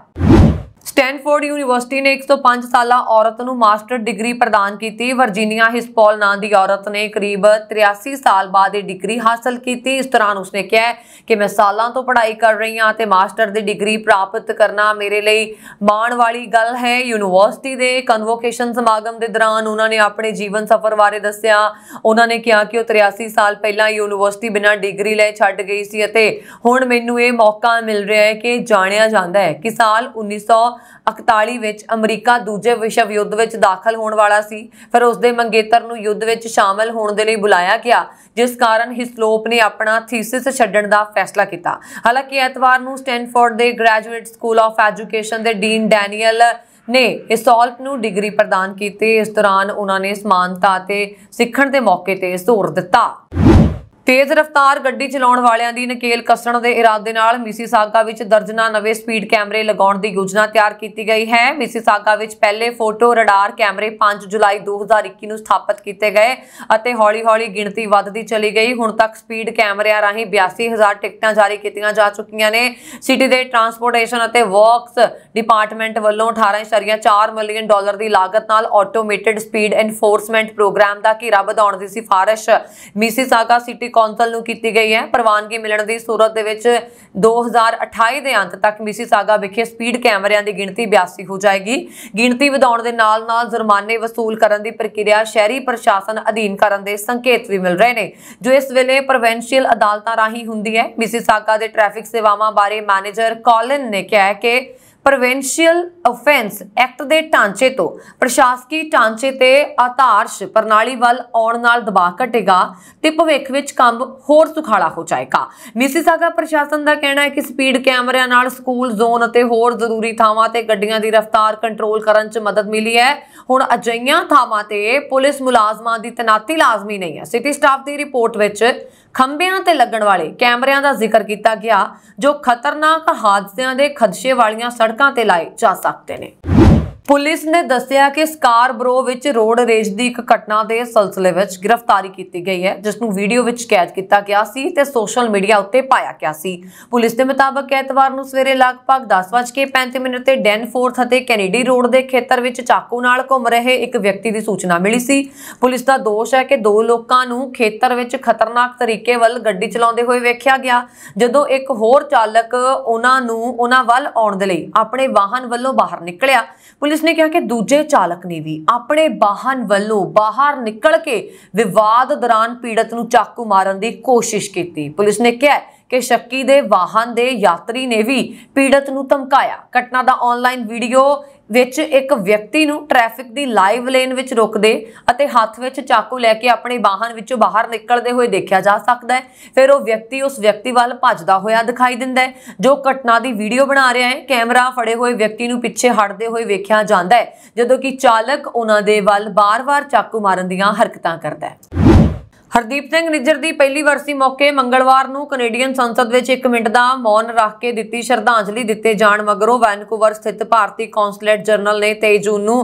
ਸਟੈਨਫੋਰਡ ਯੂਨੀਵਰਸਿਟੀ ਨੇ 105 ਸਾਲਾ ਔਰਤ ਨੂੰ ਮਾਸਟਰ ਡਿਗਰੀ ਪ੍ਰਦਾਨ ਕੀਤੀ ਵਰਜੀਨੀਆ ਹਿਸਪੌਲ ਨਾਂ ਦੀ ਔਰਤ ਨੇ ਕਰੀਬ 83 ਸਾਲ ਬਾਅਦ ਇਹ ਡਿਗਰੀ ਹਾਸਲ ਕੀਤੀ ਇਸ ਦੌਰਾਨ ਉਸਨੇ ਕਿਹਾ ਕਿ ਮੈਂ ਸਾਲਾਂ ਤੋਂ ਪੜ੍ਹਾਈ ਕਰ ਰਹੀ ਹਾਂ ਤੇ ਮਾਸਟਰ ਦੀ ਡਿਗਰੀ ਪ੍ਰਾਪਤ ਕਰਨਾ ਮੇਰੇ ਲਈ ਮਾਣ ਵਾਲੀ ਗੱਲ ਹੈ ਯੂਨੀਵਰਸਿਟੀ ਦੇ ਕਨਵੋਕੇਸ਼ਨ ਸਮਾਗਮ ਦੇ ਦੌਰਾਨ ਉਹਨਾਂ ਨੇ ਆਪਣੇ ਜੀਵਨ ਸਫ਼ਰ ਬਾਰੇ ਦੱਸਿਆ ਉਹਨਾਂ ਨੇ ਕਿਹਾ ਕਿ ਉਹ 83 ਸਾਲ ਪਹਿਲਾਂ ਯੂਨੀਵਰਸਿਟੀ ਬਿਨਾਂ ਡਿਗਰੀ ਲੈ ਛੱਡ ਗਈ ਸੀ ਅਤੇ ਹੁਣ ਮੈਨੂੰ ਇਹ ਮੌਕਾ ਮਿਲ ਰਿਹਾ ਹੈ ਕਿ ਜਾਣਿਆ ਜਾਂਦਾ ਹੈ ਕਿ ਸਾਲ 1900 1941 ਵਿੱਚ ਅਮਰੀਕਾ ਦੂਜੇ ਵਿਸ਼ਵ ਯੁੱਧ ਵਿੱਚ ਦਾਖਲ ਹੋਣ ਵਾਲਾ ਸੀ ਫਿਰ ਉਸ ਦੇ ਮੰਗੇਤਰ ਨੂੰ ਯੁੱਧ ਵਿੱਚ ਸ਼ਾਮਲ ਹੋਣ ਦੇ ਲਈ ਬੁਲਾਇਆ ਗਿਆ ਜਿਸ ਕਾਰਨ ਹਿਸਲੋਪ ਨੇ ਆਪਣਾ ਥੀਸਿਸ ਛੱਡਣ ਦਾ ਫੈਸਲਾ ਕੀਤਾ ਹਾਲਾਂਕਿ ਐਤਵਾਰ ਨੂੰ ਸਟੈਨਫੋਰਡ ਦੇ ਗ੍ਰੈਜੂਏਟ ਸਕੂਲ ਆਫ ਐਜੂਕੇਸ਼ਨ ਦੇ ਡੀਨ ਡੈਨੀਅਲ ਨੇ ਇਸੋਲਪ ਨੂੰ ਡਿਗਰੀ ਪ੍ਰਦਾਨ ਕੀਤੀ ਇਸ ਦੌਰਾਨ ਉਹਨਾਂ ਨੇ ਸਮਾਨਤਾ ਅਤੇ ਸਿੱਖਣ ਦੇ ਮੌਕੇ ਤੇ ਜ਼ੋਰ ਦਿੱਤਾ ਤੇਜ਼ ਰਫ਼ਤਾਰ ਗੱਡੀ ਚਲਾਉਣ ਵਾਲਿਆਂ ਦੀ ਨਕੇਲ ਕੱਸਣ ਦੇ ਇਰਾਦੇ ਨਾਲ ਸਾਗਾ ਵਿੱਚ ਦਰਜਨਾ ਨਵੇਂ ਸਪੀਡ ਕੈਮਰੇ ਲਗਾਉਣ ਦੀ ਯੋਜਨਾ ਤਿਆਰ ਕੀਤੀ ਗਈ ਹੈ ਸਾਗਾ ਵਿੱਚ ਪਹਿਲੇ ਫੋਟੋ ਰਡਾਰ ਕੈਮਰੇ 5 ਜੁਲਾਈ 2021 ਨੂੰ ਸਥਾਪਿਤ ਕੀਤੇ ਗਏ ਅਤੇ ਹੌਲੀ-ਹੌਲੀ ਗਿਣਤੀ ਵੱਧਦੀ ਚਲੀ ਗਈ ਹੁਣ ਤੱਕ ਸਪੀਡ ਕੈਮਰਿਆਂ ਰਾਹੀਂ 82000 ਟਿਕਟਾਂ ਜਾਰੀ ਕੀਤੀਆਂ ਜਾ ਚੁੱਕੀਆਂ ਨੇ ਸਿਟੀ ਦੇ ਟਰਾਂਸਪੋਰਟੇਸ਼ਨ ਅਤੇ ਵਰਕਸ ਡਿਪਾਰਟਮੈਂਟ ਵੱਲੋਂ 18.4 ਮਿਲੀਅਨ ਡਾਲਰ ਦੀ ਲਾਗਤ ਨਾਲ ਆਟੋਮੇਟਿਡ ਸਪੀਡ ਐਨਫੋਰਸਮੈਂਟ ਪ੍ਰੋਗਰਾਮ ਦਾ ਘੇਰਾ ਵਧਾਉਣ ਦੀ ਸਿਫਾਰਿਸ਼ ਸਾਗਾ ਸਿਟੀ ਕੌਂਸਲ ਨੂੰ ਕੀਤੀ ਗਈ ਹੈ ਪ੍ਰਵਾਨਗੀ ਮਿਲਣ ਦੀ ਸੂਰਤ ਦੇ ਵਿੱਚ 2028 ਦੇ ਅੰਤ ਤੱਕ ਮਿਸੀਸਾਗਾ ਵਿਖੇ ਸਪੀਡ ਕੈਮਰਿਆਂ ਦੀ ਗਿਣਤੀ 82 ਹੋ ਜਾਏਗੀ ਗਿਣਤੀ ਵਧਾਉਣ ਦੇ ਨਾਲ ਨਾਲ ਜੁਰਮਾਨੇ ਵਸੂਲ ਕਰਨ ਦੀ ਪ੍ਰਕਿਰਿਆ ਸ਼ਹਿਰੀ ਪ੍ਰਸ਼ਾਸਨ ਅਧੀਨ ਕਰਨ ਦੇ ਸੰਕੇਤ ਵੀ ਮਿਲ ਰਹੇ ਨੇ ਜੋ ਇਸ ਵੇਲੇ ਪ੍ਰੋਵਿੰਸ਼ੀਅਲ ਅਦਾਲਤਾਂ ਰਾਹੀਂ ਹੁੰਦੀ ਹੈ ਮਿਸੀਸਾਗਾ ਦੇ ਟ੍ਰੈਫਿਕ ਸੇਵਾਵਾਂ ਬਾਰੇ ਮੈਨੇਜਰ ਕਾਲਨ ਨੇ ਕਿਹਾ ਕਿ ਪ੍ਰੋਵਿੰਸ਼ੀਅਲ ਅਫੈਂਸ ਐਕਟ ਦੇ ਢਾਂਚੇ ਤੋਂ ਪ੍ਰਸ਼ਾਸਕੀ ਢਾਂਚੇ ਤੇ ਆਧਾਰਸ਼ ਪ੍ਰਣਾਲੀ ਵੱਲ ਆਉਣ ਨਾਲ ਦਬਾਅ ਘਟੇਗਾ ਤੇ ਭਵਿੱਖ ਵਿੱਚ ਕੰਮ ਹੋਰ ਸੁਖਾਲਾ ਹੋ ਜਾਏਗਾ ਮਿਸੀਸਾਗਾ ਪ੍ਰਸ਼ਾਸਨ ਦਾ ਕਹਿਣਾ ਹੈ ਕਿ ਸਪੀਡ ਕੈਮਰਿਆਂ ਨਾਲ ਸਕੂਲ ਜ਼ੋਨ ਅਤੇ ਹੋਰ ਜ਼ਰੂਰੀ ਥਾਵਾਂ ਤੇ ਗੱਡੀਆਂ ਦੀ ਰਫ਼ਤਾਰ ਕੰਟਰੋਲ ਕਰਨ 'ਚ ਮਦਦ ਮਿਲੀ ਹੈ ਹੁਣ ਅਜਈਆਂ ਥਾਵਾਂ ਤੇ ਪੁਲਿਸ ਮੁਲਾਜ਼ਮਾਂ ਦੀ ਤਨਾਤੀ ਲਾਜ਼ਮੀ ਨਹੀਂ ਹੈ ਸਿਟੀ ਸਟਾਫ ਦੀ ਰਿਪੋਰਟ ਵਿੱਚ ਖੰਭਿਆਂ ਤੇ ਲੱਗਣ ਵਾਲੇ ਕੈਮਰਿਆਂ ਦਾ ਜ਼ਿਕਰ ਕੀਤਾ ਗਿਆ ਜੋ ਖਤਰਨਾਕ ਹਾਦਸਿਆਂ ਦੇ ਖਦਸ਼ੇ ਵਾਲੀਆਂ ਸੜਕਾਂ ਤੇ ਲਾਏ ਜਾ ਸਕਦੇ ਨੇ ਪੁਲਿਸ ਨੇ ਦੱਸਿਆ ਕਿ ਸਕਾਰਬਰੋ ਵਿੱਚ ਰੋਡ ਰੇਜ ਦੀ ਇੱਕ ਘਟਨਾ ਦੇ ਸਿਲਸਿਲੇ ਵਿੱਚ ਗ੍ਰਿਫਤਾਰੀ ਕੀਤੀ ਗਈ ਹੈ ਜਿਸ ਨੂੰ ਵੀਡੀਓ ਵਿੱਚ ਕੈਦ ਕੀਤਾ ਗਿਆ ਸੀ ਤੇ ਸੋਸ਼ਲ ਮੀਡੀਆ ਉੱਤੇ ਪਾਇਆ ਗਿਆ ਸੀ ਪੁਲਿਸ ਦੇ ਮੁਤਾਬਕ ਐਤਵਾਰ ਨੂੰ ਸਵੇਰੇ ਲਗਭਗ 10:35 ਮਿੰਟ ਤੇ ਡੈਨਫੋਰਥ ਅਤੇ ਕੈਨੇਡੀ ਰੋਡ ਦੇ ਖੇਤਰ ਵਿੱਚ ਚਾਕੂ ਨਾਲ ਘੁੰਮ ਰਹੇ ਇੱਕ ਵਿਅਕਤੀ ਦੀ ਸੂਚਨਾ ਮਿਲੀ ਸੀ ਪੁਲਿਸ ਦਾ ਦੋਸ਼ ਹੈ ਕਿ ਦੋ ਲੋਕਾਂ ਨੂੰ ਖੇਤਰ ਵਿੱਚ ਖਤਰਨਾਕ ਤਰੀਕੇ ਵੱਲ ਗੱਡੀ ਚਲਾਉਂਦੇ ਹੋਏ ਵੇਖਿਆ ਗਿਆ ਜਦੋਂ ਇੱਕ ਹੋਰ ਚਾਲਕ ਉਹਨਾਂ ਨੂੰ ਉਹਨਾਂ ਵੱਲ ਆਉਣ ਦੇ ਲਈ ਆਪਣੇ ਵਾਹਨ ਵੱਲੋਂ ਬਾਹਰ ਨਿਕਲਿਆ ਪੁਲਿਸ ਪੁਲਿਸ ਨੇ ਕਿਹਾ ਕਿ ਦੂਜੇ ਚਾਲਕ ਨੇ ਵੀ ਆਪਣੇ ਵਾਹਨ ਵੱਲੋਂ ਬਾਹਰ ਨਿਕਲ ਕੇ ਵਿਵਾਦ ਦੌਰਾਨ ਪੀੜਤ ਨੂੰ ਚਾਕੂ ਮਾਰਨ ਦੀ ਕੋਸ਼ਿਸ਼ ਕੀਤੀ ਪੁਲਿਸ ਨੇ ਕਿਹਾ ਕਿ ਸ਼ੱਕੀ ਦੇ ਵਾਹਨ ਦੇ ਯਾਤਰੀ ਨੇ ਵੀ ਪੀੜਤ ਨੂੰ ਧਮਕਾਇਆ ਘਟਨਾ ਦਾ ਆਨਲਾਈਨ ਵੀਡੀਓ ਵਿੱਚ ਇੱਕ ਵਿਅਕਤੀ ਨੂੰ ਟ੍ਰੈਫਿਕ ਦੀ ਲਾਈਵ ਲੇਨ ਵਿੱਚ ਰੁਕਦੇ ਅਤੇ ਹੱਥ ਵਿੱਚ ਚਾਕੂ ਲੈ ਕੇ ਆਪਣੇ ਵਾਹਨ ਵਿੱਚੋਂ ਬਾਹਰ ਨਿਕਲਦੇ ਹੋਏ ਦੇਖਿਆ ਜਾ ਸਕਦਾ ਹੈ ਫਿਰ ਉਹ ਵਿਅਕਤੀ ਉਸ ਵਿਅਕਤੀ ਵੱਲ ਭੱਜਦਾ ਹੋਇਆ ਦਿਖਾਈ ਦਿੰਦਾ ਹੈ ਜੋ ਘਟਨਾ ਦੀ ਵੀਡੀਓ ਬਣਾ ਰਿਹਾ ਹੈ ਕੈਮਰਾ ਫੜੇ ਹੋਏ ਵਿਅਕਤੀ ਨੂੰ ਪਿੱਛੇ ਹਟਦੇ ਹੋਏ ਵੇਖਿਆ ਜਾਂਦਾ ਹੈ ਜਦੋਂ ਕਿ ਚਾਲਕ ਉਹਨਾਂ ਦੇ ਵੱਲ ਬਾਰ-ਬਾਰ ਚਾਕੂ ਮਾਰਨ ਦੀਆਂ ਹਰਕਤਾਂ ਕਰਦਾ ਹੈ ਹਰਦੀਪ ਸਿੰਘ ਨਿੱਜਰ ਦੀ ਪਹਿਲੀ ਵਰਸੀ ਮੌਕੇ ਮੰਗਲਵਾਰ ਨੂੰ ਕੈਨੇਡੀਅਨ ਸੰਸਦ ਵਿੱਚ 1 ਮਿੰਟ ਦਾ ਮੌਨ ਰੱਖ ਕੇ ਦਿੱਤੀ ਸ਼ਰਧਾਂਜਲੀ ਦਿੱਤੇ ਜਾਣ ਮਗਰੋਂ ਵੈਨਕੂਵਰ ਸਥਿਤ ਭਾਰਤੀ ਕੌਂਸਲੇਟ ਜਰਨਲ ਨੇ 23 ਜੂਨ ਨੂੰ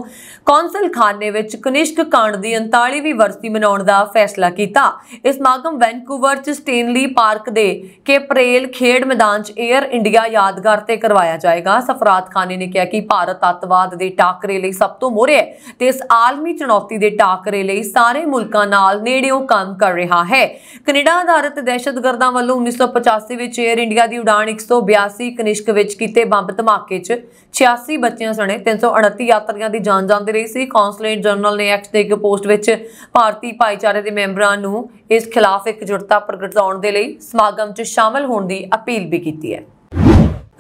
ਕੌਂਸਲ ਖਾਨੇ ਵਿੱਚ ਕਨਿਸ਼ਕ ਕਾਂਡ ਦੀ 39ਵੀਂ ਵਰਸੀ ਮਨਾਉਣ ਦਾ ਫੈਸਲਾ ਕੀਤਾ ਇਸ ਸਮਾਗਮ ਵੈਨਕੂਵਰ 'ਚ ਸਟੇਨਲੀ ਪਾਰਕ ਦੇ ਕੇਪਰੇਲ ਖੇਡ ਮੈਦਾਨ 'ਚ 에ਅਰ ਇੰਡੀਆ ਯਾਦਗਾਰ ਤੇ ਕਰਵਾਇਆ ਜਾਏਗਾ ਸਫਰਾਤ ਖਾਨੇ ਨੇ ਕਿਹਾ ਕਿ ਭਾਰਤ ਅੱਤਵਾਦ ਦੇ ਟਾਕਰੇ ਲਈ ਸਭ ਤੋਂ ਮੋਹਰੇ ਹੈ ਤੇ ਇਸ ਆਲਮੀ ਚੁਣੌਤੀ ਦੇ ਟਾਕਰੇ ਲਈ ਸਾਰੇ ਮੁਲਕਾਂ ਨਾਲ ਨੇੜਿਓਂ ਕੰਮ ਕਰ ਰਿਹਾ ਹੈ ਕੈਨੇਡਾ ਆਧਾਰਿਤ ਦਹਿਸ਼ਤਗਰਦਾਂ ਵੱਲੋਂ 1985 ਵਿੱਚ 에ਅਰ ਇੰਡੀਆ ਦੀ ਉਡਾਨ 182 ਕਨਿਸ਼ਕ ਵਿੱਚ ਕੀਤੇ ਬੰਬ ਧਮਾਕੇ 'ਚ 86 ਬੱਚਿਆਂ ਸਣੇ 338 ਯਾਤਰੀਆਂ ਦੀ ਜਾਨ ਜਾਂਦੀ ਰਹੀ ਸੀ ਕੌਂਸਲੇਟ ਜਨਰਲ ਨੇ ਐਕਸ ਦੇ ਇੱਕ ਪੋਸਟ ਵਿੱਚ ਭਾਰਤੀ ਭਾਈਚਾਰੇ ਦੇ ਮੈਂਬਰਾਂ ਨੂੰ ਇਸ ਖਿਲਾਫ ਇੱਕ ਇਕਜੁੱਟਤਾ ਪ੍ਰਗਟਾਉਣ ਦੇ ਲਈ ਸਮਾਗਮ 'ਚ ਸ਼ਾਮਲ ਹੋਣ ਦੀ ਅਪੀਲ ਵੀ ਕੀਤੀ ਹੈ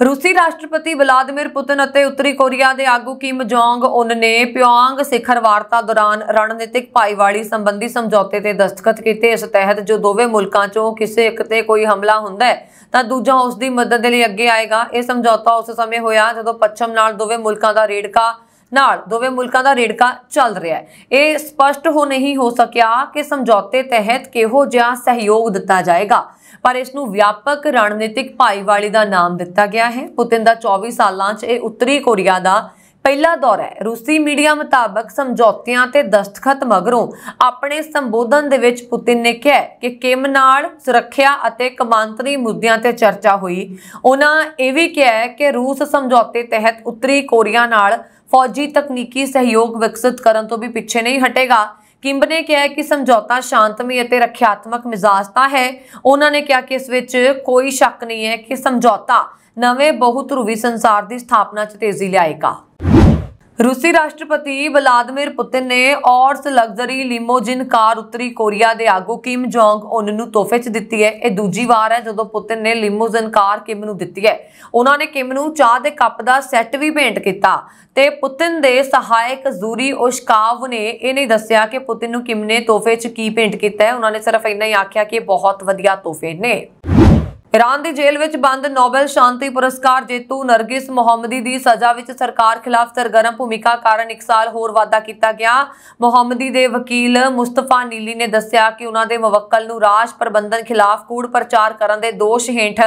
ਰੂਸੀ ਰਾਸ਼ਟਰਪਤੀ ਵਲਾਦੀਮਿਰ ਪੁਤਿਨ ਅਤੇ ਉੱਤਰੀ ਕੋਰੀਆ ਦੇ ਆਗੂ ਕਿਮ ਜੋਂਗ ਉਨ ਨੇ ਪਿਓਂਗ ਸਿਖਰ ਵਾਰਤਾ ਦੌਰਾਨ ਰਣਨੀਤਿਕ ਭਾਈਵਾਲੀ ਸੰਬੰਧੀ ਸਮਝੌਤੇ ਤੇ ਦਸਤਖਤ ਕੀਤੇ ਇਸ ਤਹਿਤ ਜੋ ਦੋਵੇਂ ਮੁਲਕਾਂ 'ਚੋਂ ਕਿਸੇ ਇੱਕ ਤੇ ਕੋਈ ਹਮਲਾ ਹੁੰਦਾ ਹੈ ਤਾਂ ਦੂਜਾ ਉਸ ਦੀ ਮਦਦ ਦੇ ਲਈ ਅੱਗੇ ਆਏਗਾ ਇਹ ਸਮਝੌਤਾ ਉਸ ਸਮੇਂ ਹੋਇਆ ਜਦੋਂ ਪੱਛਮ ਨਾਲ ਦੋਵੇਂ ਮੁਲਕਾਂ ਦਾ ਰੇੜਕਾ ਨਾਲ ਦੋਵੇਂ ਮੁਲਕਾਂ ਦਾ ਰੇੜਕਾ ਚੱਲ ਰਿਹਾ ਹੈ ਇਹ ਸਪਸ਼ਟ ਹੋ ਨਹੀਂ ਹੋ ਸਕਿਆ ਕਿ ਸਮਝੌਤੇ ਤਹਿਤ ਕਿਹੋ ਜਿਹਾ ਸਹਿਯੋਗ ਦਿੱਤਾ ਜਾਏਗਾ ਪਰ ਇਸ ਨੂੰ ਵਿਆਪਕ ਰਣਨੀਤਿਕ ਭਾਈਵਾਲੀ ਦਾ ਨਾਮ ਦਿੱਤਾ ਗਿਆ ਹੈ ਪੁਤਿਨ ਦਾ 24 ਸਾਲਾਂ 'ਚ ਇਹ ਉੱਤਰੀ ਕੋਰੀਆ ਦਾ ਪਹਿਲਾ ਦੌਰ ਹੈ ਰੂਸੀ ਮੀਡੀਆ ਮੁਤਾਬਕ ਸਮਝੌਤਿਆਂ ਤੇ ਦਸਤਖਤ ਮਗਰੋਂ ਆਪਣੇ ਸੰਬੋਧਨ ਦੇ ਵਿੱਚ ਪੁਤਿਨ ਨੇ ਕਿਹਾ ਕਿ ਕਿਮ ਨਾਲ ਸੁਰੱਖਿਆ ਅਤੇ ਕਮਾਂਤਰੀ ਮੁੱਦਿਆਂ ਤੇ ਚਰਚਾ ਹੋਈ ਉਹਨਾਂ ਇਹ ਵੀ ਕਿਹਾ ਕਿ ਰੂਸ ਸਮਝੌਤੇ ਤਹਿਤ ਉੱਤਰੀ ਕੋਰੀਆ ਨਾਲ ਫੌਜੀ ਤਕਨੀਕੀ ਸਹਿਯੋਗ ਵਿਕਸਿਤ ਕਰਨ ਤੋਂ ਵੀ ਪਿੱਛੇ ਨਹੀਂ ਹਟੇਗਾ ਕਿੰਬ ਨੇ ਕਿਹਾ ਕਿ ਸਮਝੌਤਾ ਸ਼ਾਂਤਮਈ ਅਤੇ ਰੱਖਿਆਤਮਕ ਮਿਜ਼ਾਜ ਦਾ ਹੈ ਉਹਨਾਂ ਨੇ ਕਿਹਾ ਕਿ ਇਸ ਵਿੱਚ ਕੋਈ ਸ਼ੱਕ ਨਹੀਂ ਹੈ ਕਿ ਸਮਝੌਤਾ ਨਵੇਂ ਬਹੁਤ ਰੂਵੀ ਸੰਸਾਰ ਦੀ ਸਥਾਪਨਾ 'ਚ ਤੇਜ਼ੀ ਲਿਆਏਗਾ ਰੂਸੀ ਰਾਸ਼ਟਰਪਤੀ ਵਲਾਦੀਮੀਰ ਪੁਤਿਨ ਨੇ ਔਰਸ ਲਗਜ਼ਰੀ ਲਿਮੋਜਿਨ ਕਾਰ ਉੱਤਰੀ ਕੋਰੀਆ ਦੇ ਆਗੂ ਕਿਮ ਜੋਂਗ ਉਨ ਨੂੰ ਤੋਹਫੇ 'ਚ ਦਿੱਤੀ ਹੈ ਇਹ ਦੂਜੀ ਵਾਰ ਹੈ ਜਦੋਂ ਪੁਤਿਨ ਨੇ ਲਿਮੋਜਿਨ ਕਾਰ ਕਿਮ ਨੂੰ ਦਿੱਤੀ ਹੈ ਉਹਨਾਂ ਨੇ ਕਿਮ ਨੂੰ ਚਾਹ ਦੇ ਕੱਪ ਦਾ ਸੈੱਟ ਵੀ ਭੇਂਟ ਕੀਤਾ ਤੇ ਪੁਤਿਨ ਦੇ ਸਹਾਇਕ ਜ਼ੂਰੀ ਉਸ਼ਕਾਵ ਨੇ ਇਹ ਨਹੀਂ ਦੱਸਿਆ ਕਿ ਪੁਤਿਨ ਨੂੰ ਕਿਮ ਨੇ ਤੋਹਫੇ 'ਚ ਕੀ ਭੇਂਟ ਕੀਤਾ ਹੈ ਉਹਨਾਂ ਨੇ ਸਿਰਫ ਇੰਨਾ ਹੀ ਆਖਿਆ ਕਿ ਇਹ ਬਹੁਤ ਵਧੀਆ ਤੋਹਫੇ ਨੇ ਇਰਾਨ ਦੀ ਜੇਲ੍ਹ ਵਿੱਚ ਬੰਦ ਨੋਬਲ ਸ਼ਾਂਤੀ ਪੁਰਸਕਾਰ ਜੇਤੂ ਨਰਗਿਸ ਮੁਹੰਮਦੀ ਦੀ ਸਜ਼ਾ ਵਿੱਚ ਸਰਕਾਰ ਖਿਲਾਫ ਸਰਗਰਮ ਭੂਮਿਕਾ ਕਾਰਨ 1 ਸਾਲ ਹੋਰ ਵਾਅਦਾ ਕੀਤਾ ਗਿਆ ਮੁਹੰਮਦੀ ਦੇ ਵਕੀਲ ਮੁਸਤਫਾ ਨੀਲੀ ਨੇ ਦੱਸਿਆ ਕਿ ਉਹਨਾਂ ਦੇ ਮਵਕਲ ਨੂੰ ਰਾਜ ਪ੍ਰਬੰਧਨ ਖਿਲਾਫ ਕੂੜ ਪ੍ਰਚਾਰ ਕਰਨ ਦੇ ਦੋਸ਼ ਹੇਠ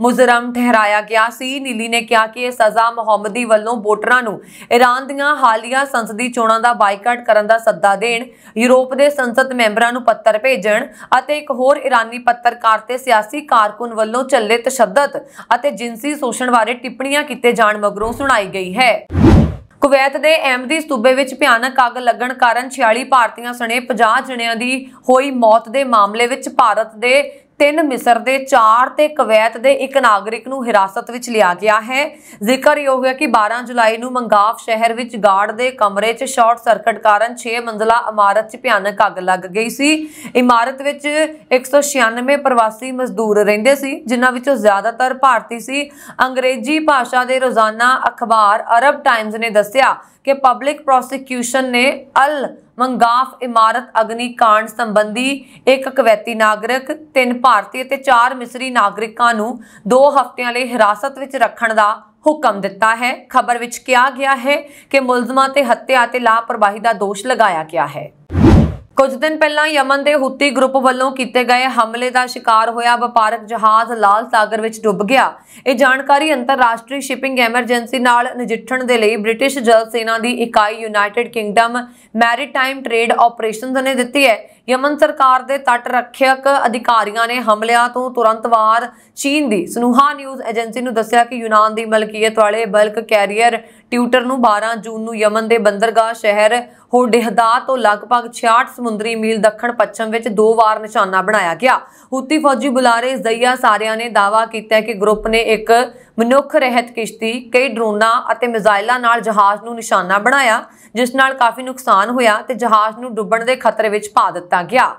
ਮੁਜਰਮ ਠਹਿਰਾਇਆ ਗਿਆ ਸੀ ਨੀਲੀ ਨੇ ਕਿਹਾ ਕਿ ਇਹ ਸਜ਼ਾ ਮੁਹੰਮਦੀ ਵੱਲੋਂ ਵੋਟਰਾਂ ਨੂੰ ਇਰਾਨ ਦੀਆਂ ਹਾਲੀਆ ਸੰਸਦੀ ਚੋਣਾਂ ਦਾ ਬਾਈਕਾਟ ਕਰਨ ਦਾ ਸੱਦਾ ਦੇਣ ਯੂਰਪ ਦੇ ਸੰਸਦ ਮੈਂਬਰਾਂ ਨੂੰ ਪੱਤਰ ਭੇਜਣ ਅਤੇ ਇੱਕ ਹੋਰ ਇਰਾਨੀ ਪੱਤਰਕਾਰ ਤੇ ਸਿਆਸੀ ਕਾਰਕੁਨ ਵੱਲੋਂ ਵੱਲੋਂ ਚੱਲੇ ਤਸ਼ੱਦਦ ਅਤੇ ਜਿੰਸੀ ਸ਼ੋਸ਼ਣ ਬਾਰੇ ਟਿੱਪਣੀਆਂ ਕੀਤੇ ਜਾਣ ਮਗਰੋਂ ਸੁਣਾਈ ਗਈ ਹੈ ਕੁਵੈਤ ਦੇ ਐਮਦੀ ਸੂਬੇ ਵਿੱਚ ਭਿਆਨਕ ਅੱਗ ਲੱਗਣ ਕਾਰਨ 46 ਭਾਰਤੀਆਂ ਸਣੇ 50 ਜਣਿਆਂ ਦੀ ਹੋਈ ਮੌਤ ਦੇ ਮਾਮਲੇ ਵਿੱਚ ਭਾਰਤ ਦੇ ਤਿੰਨ ਮਿਸਰ ਦੇ ਚਾਰ ਤੇ ਕਵੈਤ ਦੇ ਇੱਕ ਨਾਗਰਿਕ ਨੂੰ ਹਿਰਾਸਤ ਵਿੱਚ ਲਿਆ ਗਿਆ ਹੈ ਜ਼ਿਕਰਯੋਗ ਹੈ ਕਿ 12 ਜੁਲਾਈ ਨੂੰ ਮੰਗਾਫ ਸ਼ਹਿਰ ਵਿੱਚ ਗਾਰਡ ਦੇ ਕਮਰੇ 'ਚ ਸ਼ਾਰਟ ਸਰਕਟ ਕਾਰਨ 6 ਮੰਜ਼ਲਾ ਇਮਾਰਤ 'ਚ ਭਿਆਨਕ ਅੱਗ ਲੱਗ ਗਈ ਸੀ ਇਮਾਰਤ ਵਿੱਚ 196 ਪ੍ਰਵਾਸੀ ਮਜ਼ਦੂਰ ਰਹਿੰਦੇ ਸੀ ਜਿਨ੍ਹਾਂ ਵਿੱਚੋਂ ਜ਼ਿਆਦਾਤਰ ਭਾਰਤੀ ਸੀ ਅੰਗਰੇਜ਼ੀ ਭਾਸ਼ਾ ਦੇ ਰੋਜ਼ਾਨਾ ਅਖਬਾਰ ਅਰਬ ਟਾਈਮਜ਼ ਨੇ ਦੱਸਿਆ ਕਿ ਪਬਲਿਕ ਪ੍ਰੋਸੀਕਿਊਸ਼ਨ ਨੇ ਅਲ ਮੰਗਾਫ ਇਮਾਰਤ ਅਗਨੀ ਕਾਂਡ ਸੰਬੰਧੀ ਇੱਕ ਕਵੈਤੀ ਨਾਗਰਿਕ ਤਿੰਨ ਭਾਰਤੀ ਅਤੇ ਚਾਰ ਮਿਸਰੀ ਨਾਗਰਿਕਾਂ ਨੂੰ 2 ਹਫ਼ਤਿਆਂ ਲਈ ਹਿਰਾਸਤ ਵਿੱਚ ਰੱਖਣ ਦਾ ਹੁਕਮ ਦਿੱਤਾ ਹੈ ਖਬਰ ਵਿੱਚ ਕਿਹਾ ਗਿਆ ਹੈ ਕਿ ਮੁਲਜ਼ਮਾਂ ਤੇ ਹੱਤਿਆ ਤੇ ਲਾਪਰਵਾਹੀ ਦਾ ਦੋਸ਼ ਲਗਾਇਆ ਗਿਆ ਹੈ ਕੁਝ ਦਿਨ ਪਹਿਲਾਂ ਯਮਨ ਦੇ ਹੁਤੀ ਗਰੁੱਪ ਵੱਲੋਂ ਕੀਤੇ ਗਏ ਹਮਲੇ ਦਾ ਸ਼ਿਕਾਰ ਹੋਇਆ ਵਪਾਰਕ ਜਹਾਜ਼ ਲਾਲ ਸਾਗਰ ਵਿੱਚ ਡੁੱਬ ਗਿਆ ਇਹ ਜਾਣਕਾਰੀ ਅੰਤਰਰਾਸ਼ਟਰੀ ਸ਼ਿਪਿੰਗ ਐਮਰਜੈਂਸੀ ਨਾਲ ਨਜਿੱਠਣ ਦੇ ਲਈ ਬ੍ਰਿਟਿਸ਼ ਜਲ ਸੈਨਾ ਦੀ ਇਕਾਈ United Kingdom maritime trade operations ਨੇ ਦਿੱਤੀ ਹੈ ਯਮਨ ਸਰਕਾਰ ਦੇ ਤੱਟ ਰੱਖਿਅਕ ਅਧਿਕਾਰੀਆਂ ਨੇ ਹਮਲਿਆਂ ਤੋਂ ਤੁਰੰਤ ਬਾਅਦ ਚੀਨ ਦੀ ਸਨੂਹਾ ਨਿਊਜ਼ ਏਜੰਸੀ ਨੂੰ ਦੱਸਿਆ ਕਿ ਯੂਨਾਨ ਦੀ ਮਲਕੀਅਤ ਵਾਲੇ ਬਲਕ ਕੈਰੀਅਰ ਟਿਊਟਰ ਨੂੰ 12 ਜੂਨ ਨੂੰ ਯਮਨ ਦੇ ਬੰਦਰਗਾਹ ਸ਼ਹਿਰ ਹੋਡੇਹਦਾ ਤੋਂ ਲਗਭਗ 66 ਸਮੁੰਦਰੀ ਮੀਲ ਦੱਖਣ ਪੱਛਮ ਵਿੱਚ ਦੋ ਵਾਰ ਨਿਸ਼ਾਨਾ ਬਣਾਇਆ ਗਿਆ ਹੁਤੀ ਫੌਜੀ ਬੁਲਾਰੇ ਜ਼ਈਆ ਸਾਰਿਆਂ ਨੇ ਦਾਵਾ ਕੀਤਾ ਕਿ ਗਰੁੱਪ ਨੇ ਇੱਕ ਮਨੁੱਖ ਰਹਿਤ ਕਿਸ਼ਤੀ ਕਈ ਡਰੋਨਾਂ ਅਤੇ ਮਿਜ਼ਾਈਲਾਂ ਨਾਲ ਜਹਾਜ਼ ਨੂੰ ਨਿਸ਼ਾਨਾ ਬਣਾਇਆ ਜਿਸ ਨਾਲ ਕਾਫੀ ਨੁਕਸਾਨ ਹੋਇਆ ਤੇ ਜਹਾਜ਼ ਨੂੰ ਡੁੱਬਣ ਦੇ ਖਤਰੇ ਵਿੱਚ ਪਾ ਦਿੱਤਾ ਗਿਆ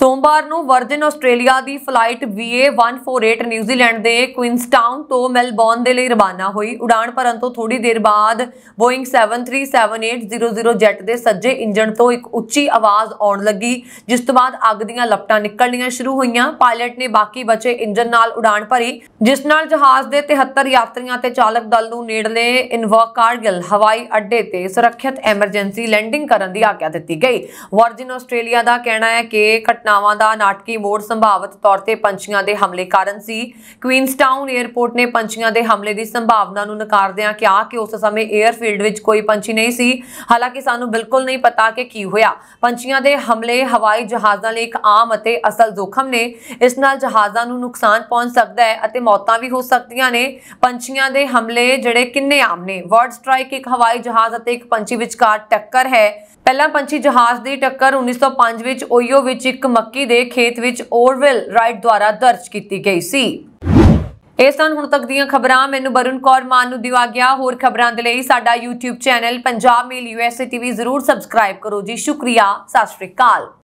ਸੋਮਵਾਰ ਨੂੰ ਵਰਜਨ ਆਸਟ੍ਰੇਲੀਆ ਦੀ ਫਲਾਈਟ VA148 ਨਿਊਜ਼ੀਲੈਂਡ ਦੇ ਕੁਇਨਸਟਾਊਨ ਤੋਂ ਮੈਲਬੌਰਨ ਦੇ ਲਈ ਰਵਾਨਾ ਹੋਈ ਉਡਾਨ ਭਰਨ ਤੋਂ ਥੋੜੀ ਦੇਰ ਬਾਅਦ ਬੋਇੰਗ 737800 ਜੈਟ ਦੇ ਸੱਜੇ ਇੰਜਣ ਤੋਂ ਇੱਕ ਉੱਚੀ ਆਵਾਜ਼ ਆਉਣ ਲੱਗੀ ਜਿਸ ਤੋਂ ਬਾਅਦ ਅੱਗ ਦੀਆਂ ਲਪਟਾਂ ਨਿਕਲਣੀਆਂ ਸ਼ੁਰੂ ਹੋਈਆਂ ਪਾਇਲਟ ਨੇ ਬਾਕੀ ਬਚੇ ਇੰਜਣ ਨਾਲ ਉਡਾਨ ਭਰੀ ਜਿਸ ਨਾਲ ਜਹਾਜ਼ ਦੇ 73 ਯਾਤਰੀਆਂ ਤੇ ਚਾਲਕ ਦਲ ਨੂੰ ਨੇੜਲੇ ਇਨਵਾਕਾਰਗਲ ਹਵਾਈ ਅੱਡੇ ਤੇ ਸੁਰੱਖਿਅਤ ਐਮਰਜੈਂਸੀ ਲੈਂਡਿੰਗ ਕਰਨ ਦੀ ਆਗਿਆ ਦਿੱਤੀ ਗਈ ਵਰਜਨ ਆਸਟ੍ਰੇਲੀਆ ਦਾ ਕਹਿਣਾ ਹੈ ਕਿ ਘਟਨਾਵਾਂ ਦਾ ਨਾਟਕੀ ਮੋੜ ਸੰਭਾਵਿਤ ਤੌਰ ਤੇ ਪੰਛੀਆਂ ਦੇ ਹਮਲੇ ਕਾਰਨ ਸੀ ਕੁਈਨਸਟਾਊਨ 에ਅਰਪੋਰਟ ਨੇ ਪੰਛੀਆਂ ਦੇ ਹਮਲੇ ਦੀ ਸੰਭਾਵਨਾ ਨੂੰ ਨਕਾਰਦਿਆਂ ਕਿਹਾ ਕਿ ਉਸ ਸਮੇਂ 에ਅਰਫੀਲਡ ਵਿੱਚ ਕੋਈ ਪੰਛੀ ਨਹੀਂ ਸੀ ਹਾਲਾਂਕਿ ਸਾਨੂੰ ਬਿਲਕੁਲ ਨਹੀਂ ਪਤਾ ਕਿ ਕੀ ਹੋਇਆ ਪੰਛੀਆਂ ਦੇ ਹਮਲੇ ਹਵਾਈ ਜਹਾਜ਼ਾਂ ਲਈ ਇੱਕ ਆਮ ਅਤੇ ਅਸਲ ਜ਼ੋਖਮ ਨੇ ਇਸ ਨਾਲ ਜਹਾਜ਼ਾਂ ਨੂੰ ਨੁਕਸਾਨ ਪਹੁੰਚ ਸਕਦਾ ਹੈ ਅਤੇ ਮੌਤਾਂ ਵੀ ਹੋ ਸਕਦੀਆਂ ਨੇ ਪੰਛੀਆਂ ਦੇ ਹਮਲੇ ਜਿਹੜੇ ਕਿੰਨੇ ਆਮ ਨੇ ਵਰਡ ਸਟ੍ਰਾਈਕ ਇੱਕ ਹਵਾਈ ਜਹਾਜ਼ ਅਤੇ ਇੱਕ ਪੰਛੀ ਵਿਚਕਾਰ ਟੱਕਰ ਹੈ ਪਹਿਲਾ ਪੰਛੀ ਜਹਾਜ਼ ਦੀ ਟੱਕਰ 1905 ਵਿੱਚ ਓਯੋ ਵਿੱਚ ਇੱਕ ਮੱਕੀ ਦੇ ਖੇਤ ਵਿੱਚ ਓਰਵਿਲ ਰਾਈਟ ਦੁਆਰਾ ਦਰਜ ਕੀਤੀ ਗਈ ਸੀ ਇਹ ਸਨ ਹੁਣ ਤੱਕ ਦੀਆਂ ਖਬਰਾਂ ਮੈਨੂੰ ਬਰੁਨ ਕੌਰ ਮਾਨ ਨੂੰ ਦਿਵਾ ਗਿਆ ਹੋਰ ਖਬਰਾਂ ਦੇ ਲਈ ਸਾਡਾ YouTube channel Punjab mail USA TV ਜ਼ਰੂਰ ਸਬਸਕ੍ਰਾਈਬ ਕਰੋ ਜੀ ਸ਼ੁਕਰੀਆ ਸਤਿ ਸ਼੍ਰੀ ਅਕਾਲ